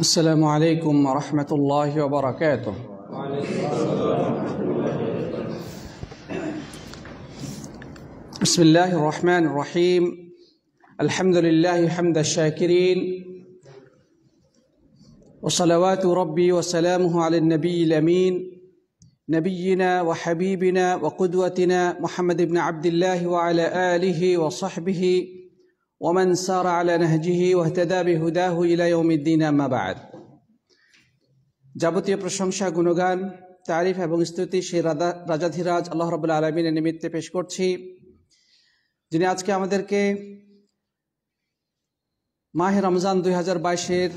السلام عليكم ورحمة الله وبركاته بسم الله الرحمن الرحيم الحمد لله حمد الشاكرين وصلوات ربي وسلامه على النبي الأمين نبينا وحبيبنا وقدوتنا محمد بن عبد الله وعلى آله وصحبه ومن سار على نهجه واهتدى بهداه الى يوم الدين اما بعد যাবতীয় প্রশংসা গুণগান তারিফ এবং স্তুতি সেই রাজা রাজাধিরাজ আল্লাহ রবুল্লা আলমিনের নিমিত্তে পেশ করছি যিনি আজকে আমাদেরকে মাহে রমজান দুই হাজার বাইশের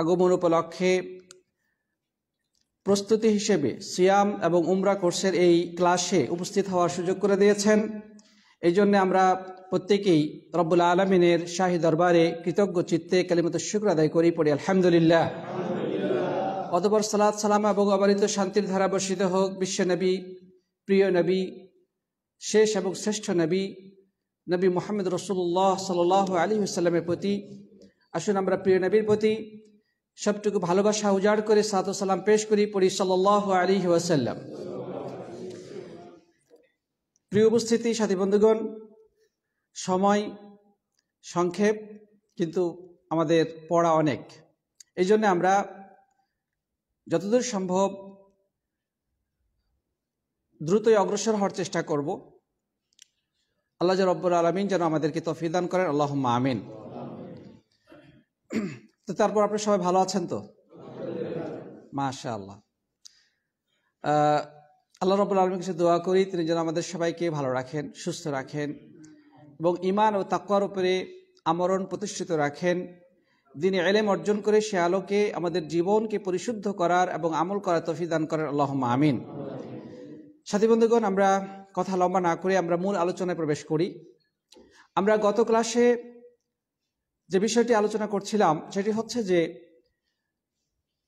আগমন উপলক্ষে প্রস্তুতি হিসেবে সিয়াম এবং উমরা কোর্সের এই ক্লাসে উপস্থিত হওয়ার সুযোগ করে দিয়েছেন এই জন্য আমরা প্রত্যেকেই রব্বুল আলমিনের শাহী দরবারে কৃতজ্ঞ চিত্তে কালিমত শুক্র আদায় করি পড়ি আলহামদুলিল্লাহ অতপর সালাদ সালাম এবং অবারিত শান্তির ধারা বর্ষিত হোক বিশ্বনবী প্রিয় নবী শেষ এবং শ্রেষ্ঠ নবী নবী মোহাম্মদ রসুল্লাহ সাল আলী সাল্লামের প্রতি আসুন আমরা প্রিয় নবীর প্রতি সবটুকু ভালোবাসা উজাড় করে সাত সালাম পেশ করি পড়ি সাল্লাহ আলী ওয়াসাল্লাম প্রিয় উপস্থিতি সাথী বন্ধুগণ সময় সংক্ষেপ কিন্তু আমাদের পড়া অনেক এই জন্য আমরা যতদূর সম্ভব দ্রুতই অগ্রসর হওয়ার চেষ্টা করব আল্লাহ রব্বুল আলমিন যেন আমাদেরকে তফিদান করেন আল্লাহ আমিন তো তারপর আপনি সবাই ভালো আছেন তো মাশা আল্লাহ আল্লাহ রব্বুল আলমীর কাছে দোয়া করি তিনি যেন আমাদের সবাইকে ভালো রাখেন সুস্থ রাখেন এবং ইমান ও তাকুয়ার উপরে আমরণ প্রতিষ্ঠিত রাখেন যিনি এলেম অর্জন করে সে আলোকে আমাদের জীবনকে পরিশুদ্ধ করার এবং আমল করার তফি দান করার আল্লাহমা আমিন সাথী বন্ধুগণ আমরা কথা লম্বা না করে আমরা মূল আলোচনায় প্রবেশ করি আমরা গত ক্লাসে যে বিষয়টি আলোচনা করছিলাম সেটি হচ্ছে যে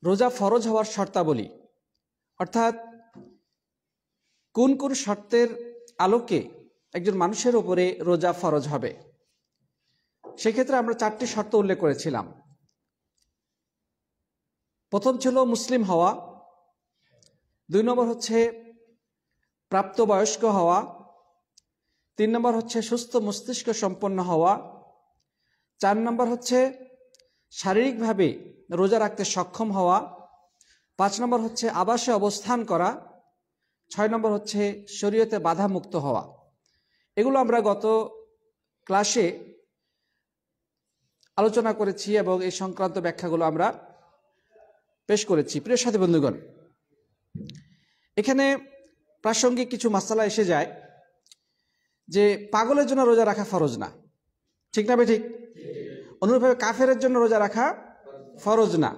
রোজা ফরজ হওয়ার শর্তাবলী অর্থাৎ কোন কোন শর্তের আলোকে একজন মানুষের ওপরে রোজা ফরজ হবে সেক্ষেত্রে আমরা চারটি শর্ত উল্লেখ করেছিলাম প্রথম ছিল মুসলিম হওয়া দুই নম্বর হচ্ছে প্রাপ্তবয়স্ক হওয়া তিন নম্বর হচ্ছে সুস্থ মস্তিষ্ক সম্পন্ন হওয়া চার নম্বর হচ্ছে শারীরিকভাবে রোজা রাখতে সক্ষম হওয়া পাঁচ নম্বর হচ্ছে আবাসে অবস্থান করা ছয় নম্বর হচ্ছে শরীয়তে বাধামুক্ত হওয়া এগুলো আমরা গত ক্লাসে আলোচনা করেছি এবং এই সংক্রান্ত ব্যাখ্যাগুলো আমরা পেশ করেছি প্রিয় সাথী বন্ধুগণ এখানে প্রাসঙ্গিক কিছু মাসালা এসে যায় যে পাগলের জন্য রোজা রাখা ফরজ না ঠিক না ঠিক অনুরূপভাবে কাফেরের জন্য রোজা রাখা ফরজ না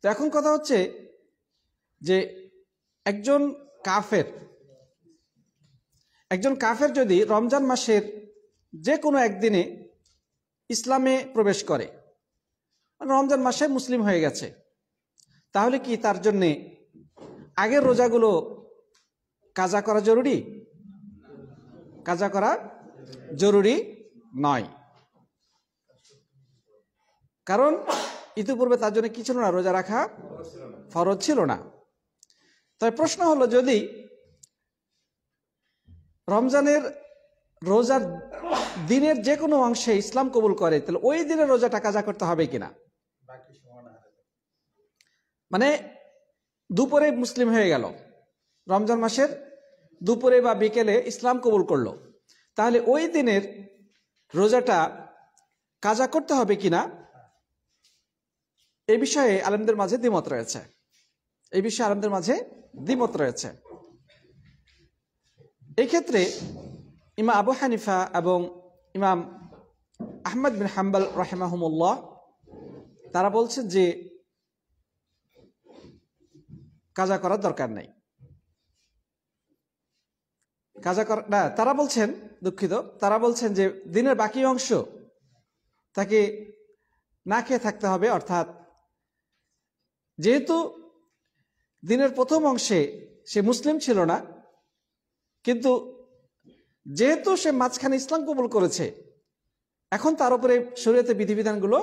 তো এখন কথা হচ্ছে যে একজন কাফের একজন কাফের যদি রমজান মাসের যে কোনো একদিনে ইসলামে প্রবেশ করে রমজান মাসে মুসলিম হয়ে গেছে তাহলে কি তার জন্যে আগের রোজাগুলো কাজা করা জরুরি কাজা করা জরুরি নয় কারণ ইতিপূর্বে তার জন্য কি ছিল না রোজা রাখা ফরজ ছিল না তাই প্রশ্ন হলো যদি রমজানের রোজার দিনের যে কোনো অংশে ইসলাম কবুল করে তাহলে ওই দিনে রোজাটা কাজা করতে হবে কিনা মানে দুপুরে মুসলিম হয়ে গেল রমজান মাসের দুপুরে বা বিকেলে ইসলাম কবুল করলো তাহলে ওই দিনের রোজাটা কাজা করতে হবে কিনা এ বিষয়ে আলমদের মাঝে দ্বিমত রয়েছে এই বিষয়ে আলমদের মাঝে দ্বিমত রয়েছে এক্ষেত্রে ইমা আবু হানিফা এবং ইমাম আহমদ বিন হাম্বাল রহেমাহমুল্লাহ তারা বলছে যে কাজা করার দরকার নাই কাজা করা না তারা বলছেন দুঃখিত তারা বলছেন যে দিনের বাকি অংশ তাকে না খেয়ে থাকতে হবে অর্থাৎ যেহেতু দিনের প্রথম অংশে সে মুসলিম ছিল না কিন্তু যেহেতু সে মাঝখানে ইসলাম কবুল করেছে এখন তার উপরে শরীয়তে বিধিবিধানগুলো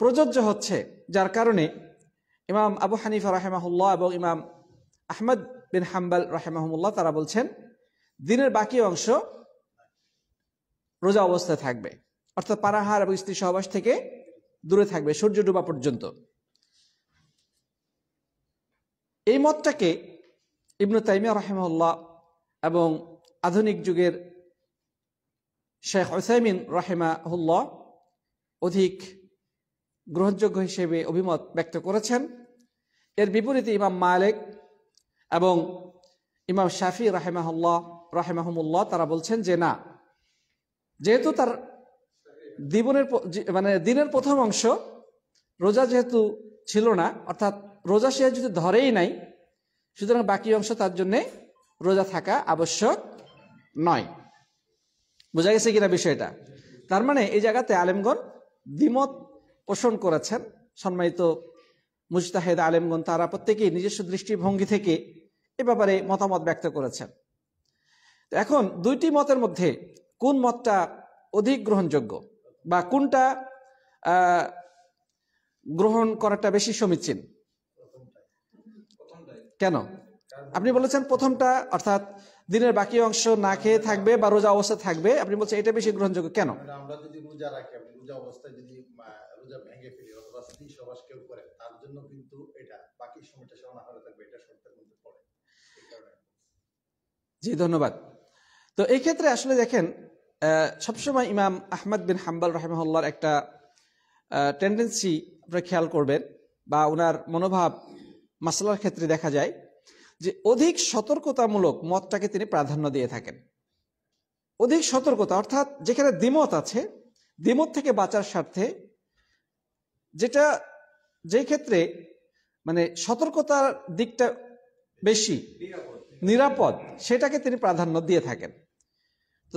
প্রযোজ্য হচ্ছে যার কারণে ইমাম আবু হানিফা রাহেমাহুল্লাহ এবং ইমাম আহমদ বিন হাম্বাল রাহেমাহমুল্লাহ তারা বলছেন দিনের বাকি অংশ রোজা অবস্থায় থাকবে অর্থাৎ পানাহার এবং স্ত্রী সহবাস থেকে দূরে থাকবে সূর্য ডুবা পর্যন্ত এই মতটাকে ইবনু তাইমিয়া রাহেমাল্লাহ এবং আধুনিক যুগের শেখ ওসাইমিন রাহেমাহুল্লাহ অধিক গ্রহণযোগ্য হিসেবে অভিমত ব্যক্ত করেছেন এর বিপরীতে ইমাম মালেক এবং ইমাম শাফি রাহেমাহুল্লাহ রাহেমাহমুল্লাহ তারা বলছেন যে না যেহেতু তার জীবনের মানে দিনের প্রথম অংশ রোজা যেহেতু ছিল না অর্থাৎ রোজা সে যদি ধরেই নাই সুতরাং বাকি অংশ তার জন্যে রোজা থাকা আবশ্যক নয় বোঝা গেছে কিনা বিষয়টা তার মানে এই জায়গাতে আলেমগণ দ্বিমত পোষণ করেছেন সম্মানিত মুজতাহেদ আলেমগণ তারা প্রত্যেকেই নিজস্ব দৃষ্টিভঙ্গি থেকে এ ব্যাপারে মতামত ব্যক্ত করেছেন এখন দুইটি মতের মধ্যে কোন মতটা অধিক গ্রহণযোগ্য বা কোনটা গ্রহণ করাটা বেশি সমীচীন কেন আপনি বলেছেন প্রথমটা অর্থাৎ দিনের বাকি অংশ না খেয়ে থাকবে বা রোজা অবস্থা থাকবে আপনি বলছেন এটা বেশি গ্রহণযোগ্য কেন আমরা যদি রোজা রাখি রোজা অবস্থায় যদি রোজা ভেঙে ফেলি অথবা স্ত্রী সবাস কেউ তার জন্য কিন্তু এটা বাকি সময়টা থাকবে এটা শর্তের মধ্যে পড়ে জি ধন্যবাদ তো এই ক্ষেত্রে আসলে দেখেন সবসময় ইমাম আহমদ বিন হাম্বাল রহমাল্লার একটা টেন্ডেন্সি আপনারা খেয়াল করবেন বা ওনার মনোভাব মাসালার ক্ষেত্রে দেখা যায় যে অধিক সতর্কতামূলক মতটাকে তিনি প্রাধান্য দিয়ে থাকেন অধিক সতর্কতা অর্থাৎ যেখানে দ্বিমত আছে দ্বিমত থেকে বাঁচার স্বার্থে যেটা যে ক্ষেত্রে মানে সতর্কতার দিকটা বেশি নিরাপদ সেটাকে তিনি প্রাধান্য দিয়ে থাকেন তো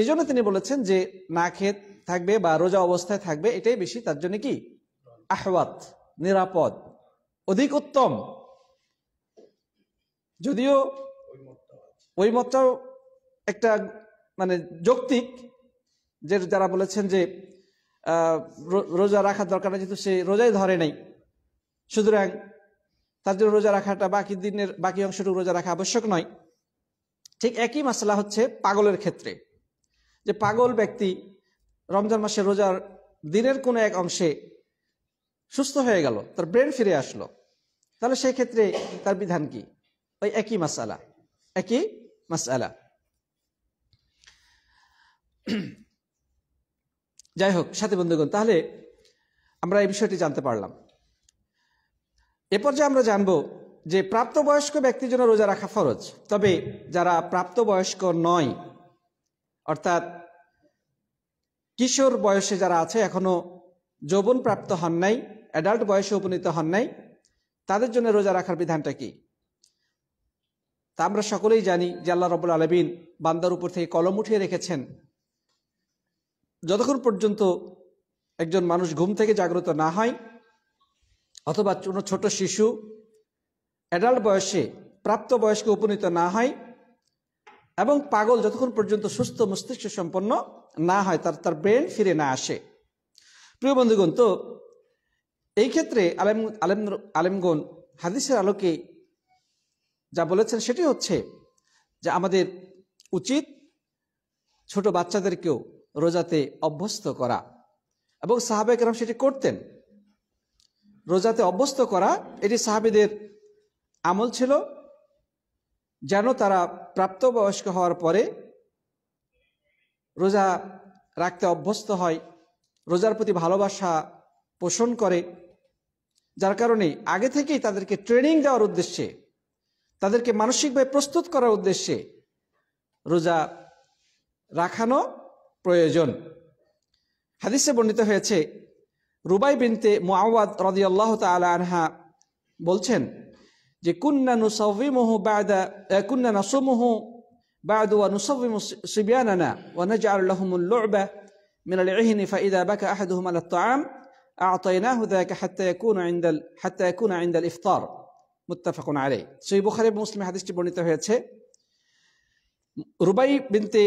এই জন্য তিনি বলেছেন যে না খেত থাকবে বা রোজা অবস্থায় থাকবে এটাই বেশি তার জন্য কি আহওয়াত নিরাপদ অধিক উত্তম যদিও ওই মতটাও একটা মানে যৌক্তিক যে যারা বলেছেন যে রোজা রাখার দরকার নেই যেহেতু সে রোজাই ধরে নাই সুতরাং তার জন্য রোজা রাখাটা বাকি দিনের বাকি অংশটুকু রোজা রাখা আবশ্যক নয় ঠিক একই মশলা হচ্ছে পাগলের ক্ষেত্রে যে পাগল ব্যক্তি রমজান মাসে রোজার দিনের কোনো এক অংশে সুস্থ হয়ে গেল তার ব্রেন ফিরে আসলো তাহলে সেই ক্ষেত্রে তার বিধান কী ওই একই মাসালা একই মাসালা যাই হোক সাথে বন্ধুগণ তাহলে আমরা এই বিষয়টি জানতে পারলাম এ পর্যায়ে আমরা জানব যে প্রাপ্তবয়স্ক ব্যক্তির জন্য রোজা রাখা ফরজ তবে যারা প্রাপ্তবয়স্ক নয় অর্থাৎ কিশোর বয়সে যারা আছে এখনো যৌবন প্রাপ্ত হন নাই অ্যাডাল্ট বয়সে উপনীত হন নাই তাদের জন্য রোজা রাখার বিধানটা কি তা আমরা সকলেই জানি যে আল্লাহ রবুল আলমিন বান্দার উপর থেকে কলম উঠিয়ে রেখেছেন যতক্ষণ পর্যন্ত একজন মানুষ ঘুম থেকে জাগ্রত না হয় অথবা কোনো ছোট শিশু অ্যাডাল্ট বয়সে প্রাপ্ত বয়সকে উপনীত না হয় এবং পাগল যতক্ষণ পর্যন্ত সুস্থ মস্তিষ্ক সম্পন্ন না হয় তার তার ব্রেন ফিরে না আসে প্রিয় বন্ধুগণ তো এই ক্ষেত্রে আলেম আলেম আলেমগন হাদিসের আলোকে যা বলেছেন সেটি হচ্ছে যে আমাদের উচিত ছোট বাচ্চাদেরকেও রোজাতে অভ্যস্ত করা এবং সাহাবে কেরাম সেটি করতেন রোজাতে অভ্যস্ত করা এটি সাহাবিদের আমল ছিল যেন তারা প্রাপ্তবয়স্ক হওয়ার পরে রোজা রাখতে অভ্যস্ত হয় রোজার প্রতি ভালোবাসা পোষণ করে যার কারণে আগে থেকেই তাদেরকে ট্রেনিং দেওয়ার উদ্দেশ্যে তাদেরকে মানসিকভাবে প্রস্তুত করার উদ্দেশ্যে রোজা রাখানো প্রয়োজন হাদিসে বর্ণিত হয়েছে রুবাই বিনতে মুআওয়াদ রাদিয়াল্লাহ তাআলা আনহা বলছেন যে কুন্না নুসাউমুহু বাদা কুন্না নাসুমুহু بعد ونصوم صبياننا ونجعل لهم اللعبة من العهن فإذا بكى أحدهم على الطعام أعطيناه ذاك حتى يكون عند حتى يكون عند الإفطار মুত্তাফাকুন আলে সেই বুখারি মুসলিম হাদিসটি বর্ণিত হয়েছে রুবাই বিনতে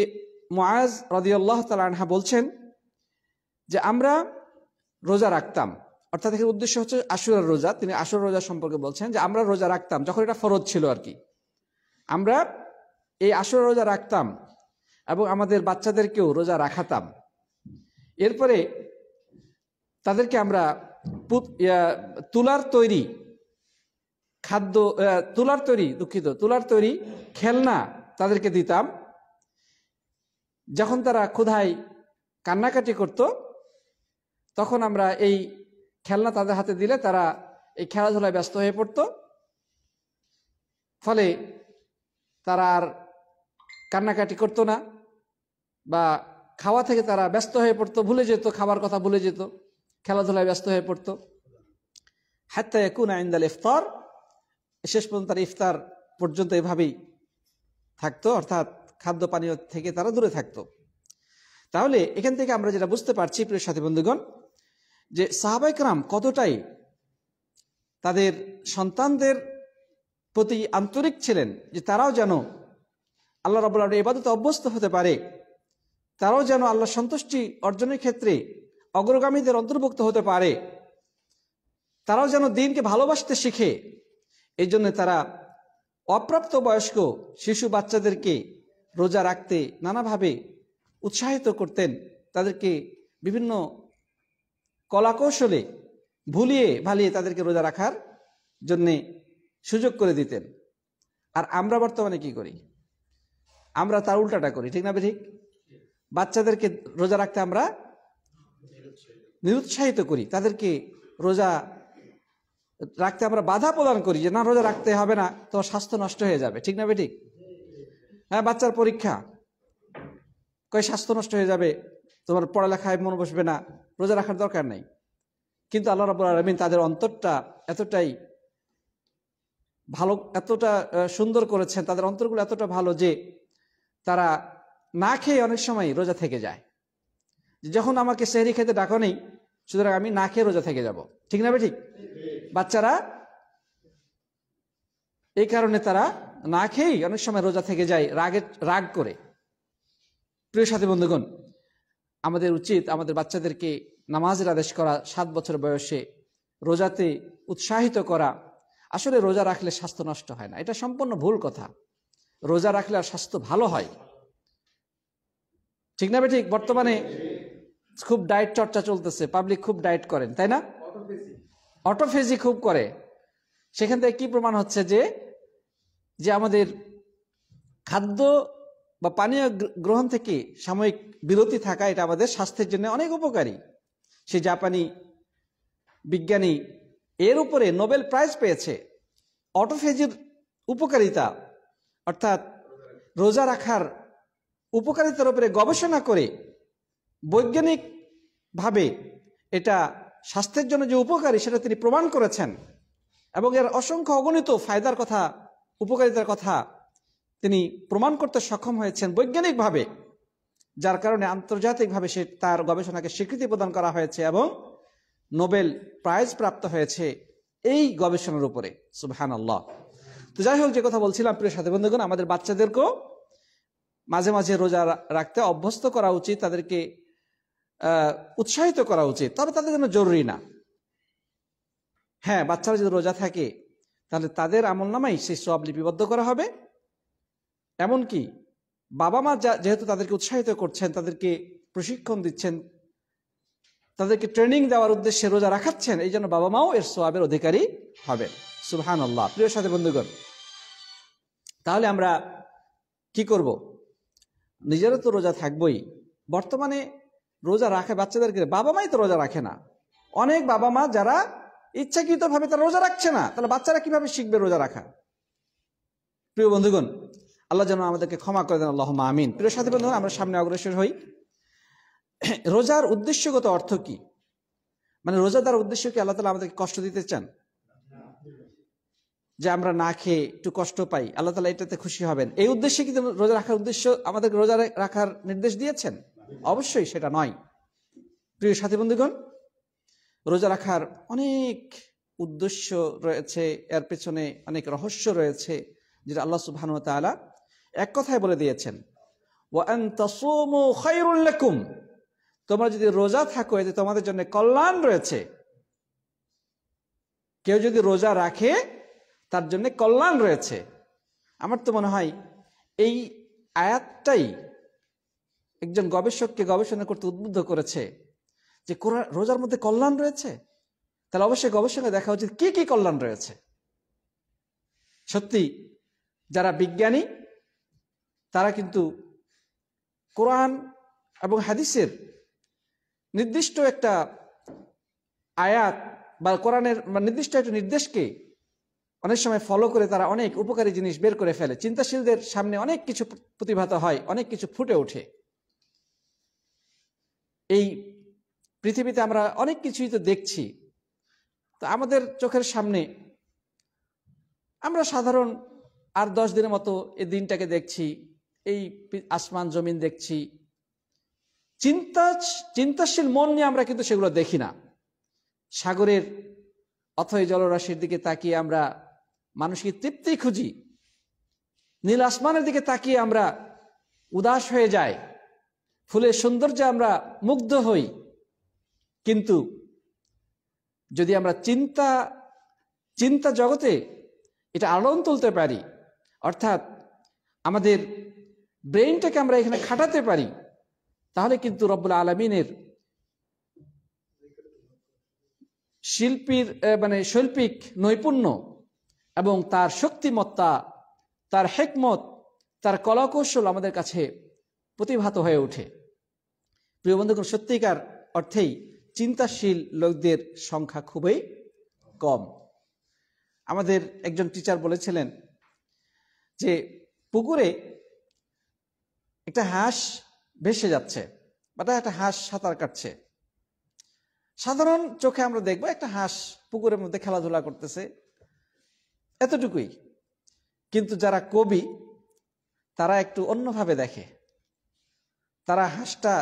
মোয়াজ রদিউল্লাহ তালহা বলছেন যে আমরা রোজা রাখতাম অর্থাৎ এখানে উদ্দেশ্য হচ্ছে আশুরার রোজা তিনি আশুর রোজা সম্পর্কে বলছেন যে আমরা রোজা রাখতাম যখন এটা ফরজ ছিল আর কি আমরা এই আশুর রোজা রাখতাম এবং আমাদের বাচ্চাদেরকেও রোজা রাখাতাম এরপরে তাদেরকে আমরা তুলার তৈরি খাদ্য তুলার তৈরি দুঃখিত তুলার তৈরি খেলনা তাদেরকে দিতাম যখন তারা ক্ষুধায় কান্নাকাটি করত তখন আমরা এই খেলনা তাদের হাতে দিলে তারা এই খেলাধুলায় ব্যস্ত হয়ে পড়ত ফলে তারা আর কান্নাকাটি করতো না বা খাওয়া থেকে তারা ব্যস্ত হয়ে পড়তো ভুলে যেত খাবার কথা ভুলে যেত খেলাধুলায় ব্যস্ত হয়ে পড়তো হাত্তা কুন আইন্দাল ইফতার শেষ পর্যন্ত তারা ইফতার পর্যন্ত এভাবেই থাকতো অর্থাৎ খাদ্য পানীয় থেকে তারা দূরে থাকতো তাহলে এখান থেকে আমরা যেটা বুঝতে পারছি প্রিয় সাথী বন্ধুগণ যে সাহাবাইকরাম কতটাই তাদের সন্তানদের প্রতি আন্তরিক ছিলেন যে তারাও যেন আল্লাহ রবুল আলম এবাদতে অভ্যস্ত হতে পারে তারাও যেন আল্লাহ সন্তুষ্টি অর্জনের ক্ষেত্রে অগ্রগামীদের অন্তর্ভুক্ত হতে পারে তারাও যেন দিনকে ভালোবাসতে শিখে এই জন্য তারা অপ্রাপ্ত বয়স্ক শিশু বাচ্চাদেরকে রোজা রাখতে নানাভাবে উৎসাহিত করতেন তাদেরকে বিভিন্ন কলাকৌশলে ভুলিয়ে ভালিয়ে তাদেরকে রোজা রাখার জন্যে সুযোগ করে দিতেন আর আমরা বর্তমানে কি করি আমরা তার উল্টাটা করি ঠিক না ঠিক বাচ্চাদেরকে রোজা রাখতে আমরা নিরুৎসাহিত করি তাদেরকে রোজা রাখতে আমরা বাধা প্রদান করি যে না রোজা রাখতে হবে না তো স্বাস্থ্য নষ্ট হয়ে যাবে ঠিক না বেঠিক হ্যাঁ বাচ্চার পরীক্ষা কয় স্বাস্থ্য নষ্ট হয়ে যাবে তোমার পড়ালেখায় মন বসবে না রোজা রাখার দরকার নেই কিন্তু আল্লাহ রাবুল আলমিন তাদের অন্তরটা এতটাই ভালো এতটা সুন্দর করেছেন তাদের অন্তরগুলো এতটা ভালো যে তারা না খেয়ে অনেক সময় রোজা থেকে যায় যখন আমাকে সেহরি খেতে ডাকো নেই সুতরাং আমি না খেয়ে রোজা থেকে যাব ঠিক না ঠিক বাচ্চারা এই কারণে তারা না খেয়েই অনেক সময় রোজা থেকে যায় রাগে রাগ করে প্রিয় সাথী বন্ধুগণ আমাদের উচিত আমাদের বাচ্চাদেরকে নামাজের আদেশ করা সাত বছর বয়সে রোজাতে উৎসাহিত করা আসলে রোজা রাখলে স্বাস্থ্য নষ্ট হয় না এটা সম্পূর্ণ ভুল কথা রোজা রাখলে আর স্বাস্থ্য ভালো হয় ঠিক না ঠিক বর্তমানে খুব ডায়েট চর্চা চলতেছে পাবলিক খুব ডায়েট করেন তাই না অটোফেজি খুব করে সেখান থেকে কি প্রমাণ হচ্ছে যে যে আমাদের খাদ্য বা পানীয় গ্রহণ থেকে সাময়িক বিরতি থাকা এটা আমাদের স্বাস্থ্যের জন্য অনেক উপকারী সে জাপানি বিজ্ঞানী এর উপরে নোবেল প্রাইজ পেয়েছে অটোফেজির উপকারিতা অর্থাৎ রোজা রাখার উপকারিতার উপরে গবেষণা করে বৈজ্ঞানিকভাবে এটা স্বাস্থ্যের জন্য যে উপকারী সেটা তিনি প্রমাণ করেছেন এবং এর অসংখ্য অগণিত ফায়দার কথা উপকারিতার কথা তিনি প্রমাণ করতে সক্ষম হয়েছেন বৈজ্ঞানিকভাবে যার কারণে আন্তর্জাতিকভাবে সে তার গবেষণাকে স্বীকৃতি প্রদান করা হয়েছে এবং নোবেল প্রাইজ প্রাপ্ত হয়েছে এই গবেষণার উপরে সুবহান আল্লাহ তো যাই হোক যে কথা বলছিলাম প্রিয় সাথে বন্ধুগণ আমাদের বাচ্চাদেরকেও মাঝে মাঝে রোজা রাখতে অভ্যস্ত করা উচিত তাদেরকে উৎসাহিত করা উচিত তবে তাদের জন্য জরুরি না হ্যাঁ বাচ্চারা যদি রোজা থাকে তাহলে তাদের আমল নামাই সেই সব লিপিবদ্ধ করা হবে এমনকি বাবা মা যেহেতু তাদেরকে উৎসাহিত করছেন তাদেরকে প্রশিক্ষণ দিচ্ছেন তাদেরকে ট্রেনিং দেওয়ার উদ্দেশ্যে রোজা রাখাচ্ছেন এই জন্য বাবা মাও এর সোয়াবের অধিকারী হবে সুলহান আল্লাহ প্রিয় সাথে বন্ধুগণ তাহলে আমরা কি করব নিজেরা তো রোজা থাকবই বর্তমানে রোজা রাখে বাচ্চাদেরকে বাবা মাই তো রোজা রাখে না অনেক বাবা মা যারা ইচ্ছাকৃতভাবে তারা রোজা রাখছে না তাহলে বাচ্চারা কিভাবে শিখবে রোজা রাখা প্রিয় বন্ধুগণ আল্লাহ যেন আমাদেরকে ক্ষমা করে দেন আল্লাহ আমিন প্রিয় সাথী বন্ধুগণ আমরা সামনে অগ্রসর হই রোজার উদ্দেশ্যগত অর্থ কি মানে রোজাদার উদ্দেশ্য কি আল্লাহ তালা আমাদেরকে কষ্ট দিতে চান যে আমরা না খেয়ে একটু কষ্ট পাই আল্লাহ তালা এটাতে খুশি হবেন এই উদ্দেশ্যে কিন্তু রোজা রাখার উদ্দেশ্য আমাদেরকে রোজা রাখার নির্দেশ দিয়েছেন অবশ্যই সেটা নয় প্রিয় সাথী বন্ধুগণ রোজা রাখার অনেক উদ্দেশ্য রয়েছে এর পেছনে অনেক রহস্য রয়েছে যেটা আল্লাহ সুবহানাহু ওয়া এক কথায় বলে দিয়েছেন ওয়ান তোমরা যদি রোজা থাকো এতে তোমাদের জন্য কল্যাণ রয়েছে কেউ যদি রোজা রাখে তার জন্য কল্যাণ রয়েছে আমার তো মনে হয় এই আয়াতটাই একজন গবেষককে গবেষণা করতে উদ্বুদ্ধ করেছে যে রোজার মধ্যে কল্যাণ রয়েছে তাহলে অবশ্যই গবেষণায় দেখা উচিত কি কি কল্যাণ রয়েছে সত্যি যারা বিজ্ঞানী তারা কিন্তু কোরআন এবং হাদিসের নির্দিষ্ট একটা আয়াত বা কোরআনের নির্দিষ্ট একটা নির্দেশকে অনেক সময় ফলো করে তারা অনেক উপকারী জিনিস বের করে ফেলে চিন্তাশীলদের সামনে অনেক কিছু প্রতিভাত হয় অনেক কিছু ফুটে ওঠে এই পৃথিবীতে আমরা অনেক কিছুই তো দেখছি তো আমাদের চোখের সামনে আমরা সাধারণ আর দশ দিনের মতো এই দিনটাকে দেখছি এই আসমান জমিন দেখছি চিন্তা চিন্তাশীল মন নিয়ে আমরা কিন্তু সেগুলো দেখি না সাগরের অথয় জলরাশির দিকে তাকিয়ে আমরা মানুষকে তৃপ্তি খুঁজি নীল আসমানের দিকে তাকিয়ে আমরা উদাস হয়ে যায় ফুলের সৌন্দর্যে আমরা মুগ্ধ হই কিন্তু যদি আমরা চিন্তা চিন্তা জগতে এটা আলোড়ন তুলতে পারি অর্থাৎ আমাদের ব্রেনটাকে আমরা এখানে খাটাতে পারি তাহলে কিন্তু রব্বুল আলমিনের শিল্পীর মানে শৈল্পিক নৈপুণ্য এবং তার শক্তিমত্তা তার হেকমত তার কলাকৌশল আমাদের কাছে প্রতিভাত হয়ে ওঠে প্রিয় বন্ধুগণ সত্যিকার অর্থেই চিন্তাশীল লোকদের সংখ্যা খুবই কম আমাদের একজন টিচার বলেছিলেন যে পুকুরে একটা হাঁস ভেসে যাচ্ছে বা একটা হাঁস সাঁতার কাটছে সাধারণ চোখে আমরা দেখবো একটা হাঁস পুকুরের মধ্যে খেলাধুলা করতেছে এতটুকুই কিন্তু যারা কবি তারা একটু অন্যভাবে দেখে তারা হাঁসটা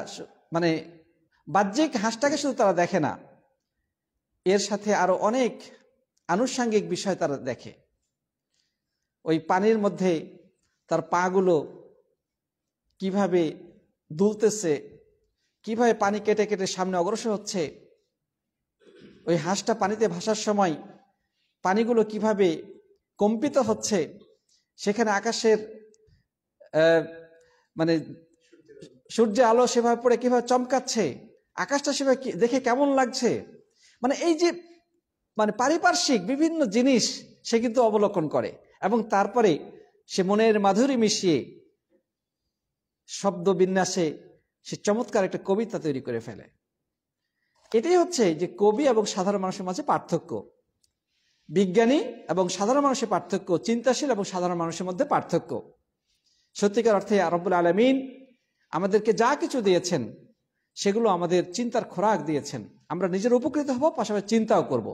মানে বাহ্যিক হাঁসটাকে শুধু তারা দেখে না এর সাথে আরো অনেক আনুষাঙ্গিক বিষয় তারা দেখে ওই পানির মধ্যে তার পাগুলো কিভাবে দুলতেছে কিভাবে পানি কেটে কেটে সামনে অগ্রসর হচ্ছে ওই হাঁসটা পানিতে ভাসার সময় পানিগুলো কিভাবে কম্পিত হচ্ছে সেখানে আকাশের মানে সূর্যের আলো সেভাবে পড়ে কিভাবে চমকাচ্ছে আকাশটা সেভাবে দেখে কেমন লাগছে মানে এই যে মানে পারিপার্শ্বিক বিভিন্ন জিনিস সে কিন্তু অবলোকন করে এবং তারপরে সে মনের মাধুরী মিশিয়ে শব্দ বিন্যাসে সে চমৎকার একটা কবিতা তৈরি করে ফেলে এটাই হচ্ছে যে কবি এবং সাধারণ মানুষের মাঝে পার্থক্য বিজ্ঞানী এবং সাধারণ মানুষের পার্থক্য চিন্তাশীল এবং সাধারণ মানুষের মধ্যে পার্থক্য সত্যিকার অর্থে আরবুল আলমিন আমাদেরকে যা কিছু দিয়েছেন সেগুলো আমাদের চিন্তার খোরাক দিয়েছেন আমরা নিজের উপকৃত হব পাশাপাশি চিন্তাও করব।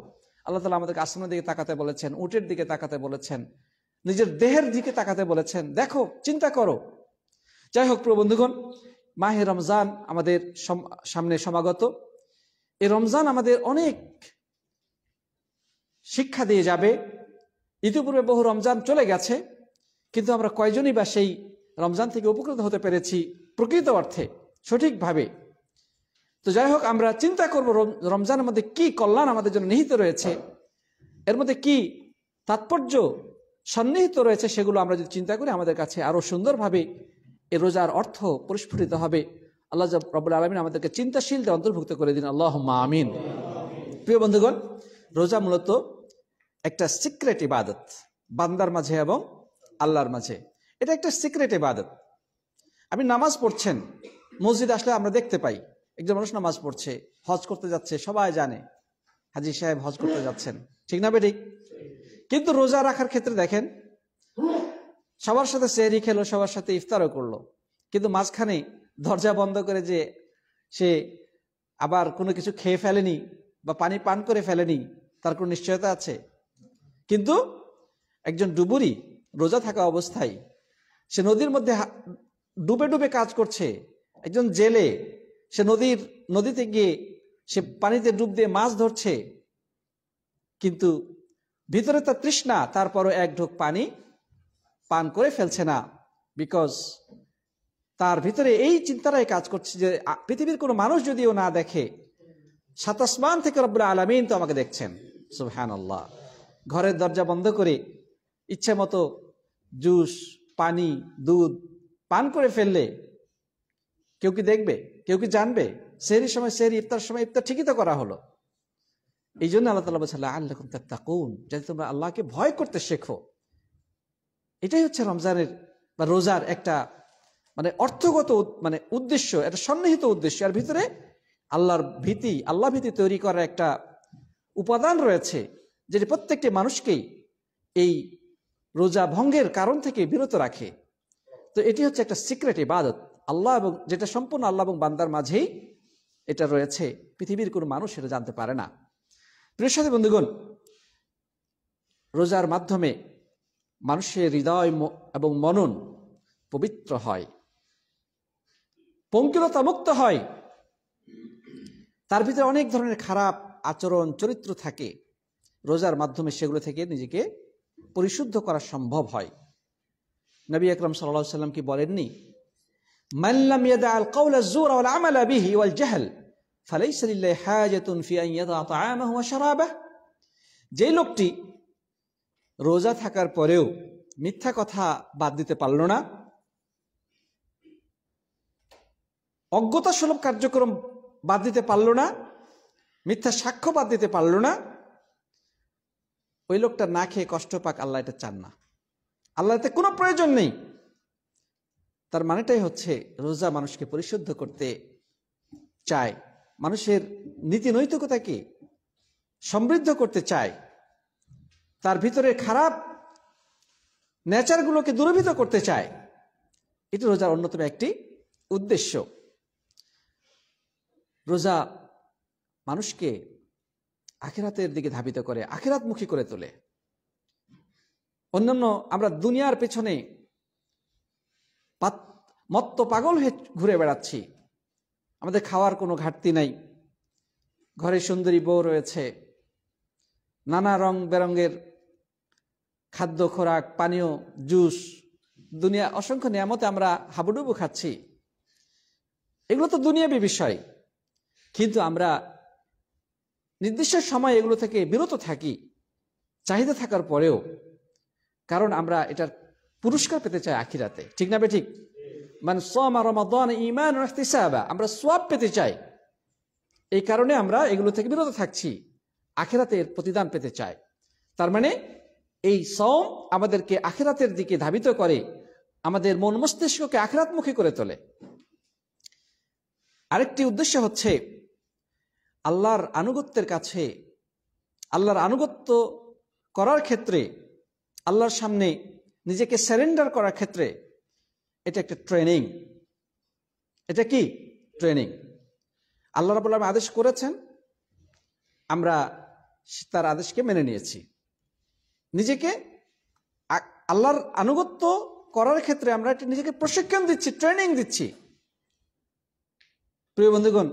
আল্লাহ তালা আমাদেরকে আসমানের দিকে তাকাতে বলেছেন উটের দিকে তাকাতে বলেছেন নিজের দেহের দিকে তাকাতে বলেছেন দেখো চিন্তা করো যাই হোক প্রবন্ধুগণ মাহে রমজান আমাদের সামনে সমাগত এ রমজান আমাদের অনেক শিক্ষা দিয়ে যাবে ইতিপূর্বে বহু রমজান চলে গেছে কিন্তু আমরা কয়জনই বা সেই রমজান থেকে উপকৃত হতে পেরেছি প্রকৃত অর্থে সঠিকভাবে তো যাই হোক আমরা চিন্তা করব রমজানের মধ্যে কি কল্যাণ আমাদের জন্য নিহিত রয়েছে এর মধ্যে কি তাৎপর্য সন্নিহিত রয়েছে সেগুলো আমরা যদি চিন্তা করি আমাদের কাছে আরও সুন্দরভাবে এ রোজার অর্থ পরিস্ফুটিত হবে আল্লাহ রবুল আলমিন আমাদেরকে চিন্তাশীলদের অন্তর্ভুক্ত করে দিন আল্লাহ আমিন প্রিয় বন্ধুগণ রোজা মূলত একটা সিক্রেট ইবাদত বান্দার মাঝে এবং আল্লাহর মাঝে এটা একটা সিক্রেট ইবাদত আপনি নামাজ পড়ছেন মসজিদ আসলে আমরা দেখতে পাই একজন মানুষ নামাজ পড়ছে হজ করতে যাচ্ছে সবাই জানে হাজির সাহেব হজ করতে যাচ্ছেন ঠিক না বেটি কিন্তু রোজা রাখার ক্ষেত্রে দেখেন সবার সাথে সেহরি খেলো সবার সাথে ইফতারও করলো কিন্তু মাঝখানে দরজা বন্ধ করে যে সে আবার কোনো কিছু খেয়ে ফেলেনি বা পানি পান করে ফেলেনি তার কোনো নিশ্চয়তা আছে কিন্তু একজন ডুবুরি রোজা থাকা অবস্থায় সে নদীর মধ্যে ডুবে ডুবে কাজ করছে একজন জেলে সে নদীর নদীতে গিয়ে সে পানিতে ডুব দিয়ে মাছ ধরছে কিন্তু ভিতরে তার তৃষ্ণা তারপরও এক ঢোক পানি পান করে ফেলছে না বিকজ তার ভিতরে এই চিন্তাটাই কাজ করছে যে পৃথিবীর কোনো মানুষ যদিও না দেখে সাতাসমান থেকে রব্বুল আলমিন তো আমাকে দেখছেন সুহান আল্লাহ ঘরের দরজা বন্ধ করে ইচ্ছে মতো জুস পানি দুধ পান করে ফেললে কেউ কি দেখবে কেউ কি জানবে সেরি সময় সেরি ইফতার সময় ইফতার ঠিকই তো করা হলো এই জন্য আল্লাহ তালা বলছে আল্লাহ তাকুন যাতে তোমরা আল্লাহকে ভয় করতে শেখো এটাই হচ্ছে রমজানের বা রোজার একটা মানে অর্থগত মানে উদ্দেশ্য একটা সন্নিহিত উদ্দেশ্য আর ভিতরে আল্লাহর ভীতি আল্লাহ ভীতি তৈরি করার একটা উপাদান রয়েছে যেটি প্রত্যেকটি মানুষকেই এই রোজা ভঙ্গের কারণ থেকে বিরত রাখে তো এটি হচ্ছে একটা সিক্রেট ইবাদত আল্লাহ এবং যেটা সম্পূর্ণ আল্লাহ এবং বান্দার মাঝেই এটা রয়েছে পৃথিবীর কোনো মানুষ এটা জানতে পারে না প্রিয় সাথে বন্ধুগণ রোজার মাধ্যমে মানুষের হৃদয় এবং মনন পবিত্র হয় পঙ্কিলতা মুক্ত হয় তার ভিতরে অনেক ধরনের খারাপ আচরণ চরিত্র থাকে রোজার মাধ্যমে সেগুলো থেকে নিজেকে পরিশুদ্ধ করা সম্ভব হয় নবী আকরম সাল্লা সাল্লাম কি বলেননি মাল্লাম ইয়াদা আল কৌলা জোর আল আমাল বিহি ওয়াল জাহাল فليس لله حاجة في أن يضع طعامه وشرابه যে লোকটি রোজা থাকার পরেও মিথ্যা কথা বাদ দিতে পারল না অজ্ঞতা সুলভ কার্যক্রম বাদ দিতে পারল না মিথ্যা সাক্ষ্য বাদ দিতে পারল না ওই লোকটা না খেয়ে কষ্ট পাক আল্লাহ এটা চান না আল্লাহতে কোনো প্রয়োজন নেই তার মানেটাই হচ্ছে রোজা মানুষকে পরিশুদ্ধ করতে চায় মানুষের নীতি নৈতিকতাকে সমৃদ্ধ করতে চায় তার ভিতরে খারাপ নেচারগুলোকে দূরভীত করতে চায় এটি রোজার অন্যতম একটি উদ্দেশ্য রোজা মানুষকে আখেরাতের দিকে ধাবিত করে আখেরাতমুখী করে তোলে অন্যান্য আমরা দুনিয়ার পেছনে মত্ত পাগল হয়ে ঘুরে বেড়াচ্ছি আমাদের খাওয়ার কোনো ঘাটতি নাই ঘরে সুন্দরী বউ রয়েছে নানা রং বেরঙ্গের খাদ্য খোরাক পানীয় জুস দুনিয়া অসংখ্য নিয়ামতে আমরা হাবুডুবু খাচ্ছি এগুলো তো দুনিয়াবি বিষয় কিন্তু আমরা নির্দিষ্ট সময় এগুলো থেকে বিরত থাকি চাহিদা থাকার পরেও কারণ আমরা এটার পুরস্কার পেতে চাই আখিরাতে ঠিক না ঠিক মানে আর রমাদন ইমান আমরা সব পেতে চাই এই কারণে আমরা এগুলো থেকে বিরত থাকছি আখেরাতে এর প্রতিদান পেতে চাই তার মানে এই সম আমাদেরকে আখেরাতের দিকে ধাবিত করে আমাদের মন মস্তিষ্ককে আখেরাতমুখী করে তোলে আরেকটি উদ্দেশ্য হচ্ছে আল্লাহর আনুগত্যের কাছে আল্লাহর আনুগত্য করার ক্ষেত্রে আল্লাহর সামনে নিজেকে সারেন্ডার করার ক্ষেত্রে এটা একটা ট্রেনিং এটা কি ট্রেনিং আল্লাহ রাবুল আলম আদেশ করেছেন আমরা তার আদেশকে মেনে নিয়েছি নিজেকে আল্লাহর আনুগত্য করার ক্ষেত্রে আমরা একটা নিজেকে প্রশিক্ষণ দিচ্ছি ট্রেনিং দিচ্ছি প্রিয় বন্ধুগণ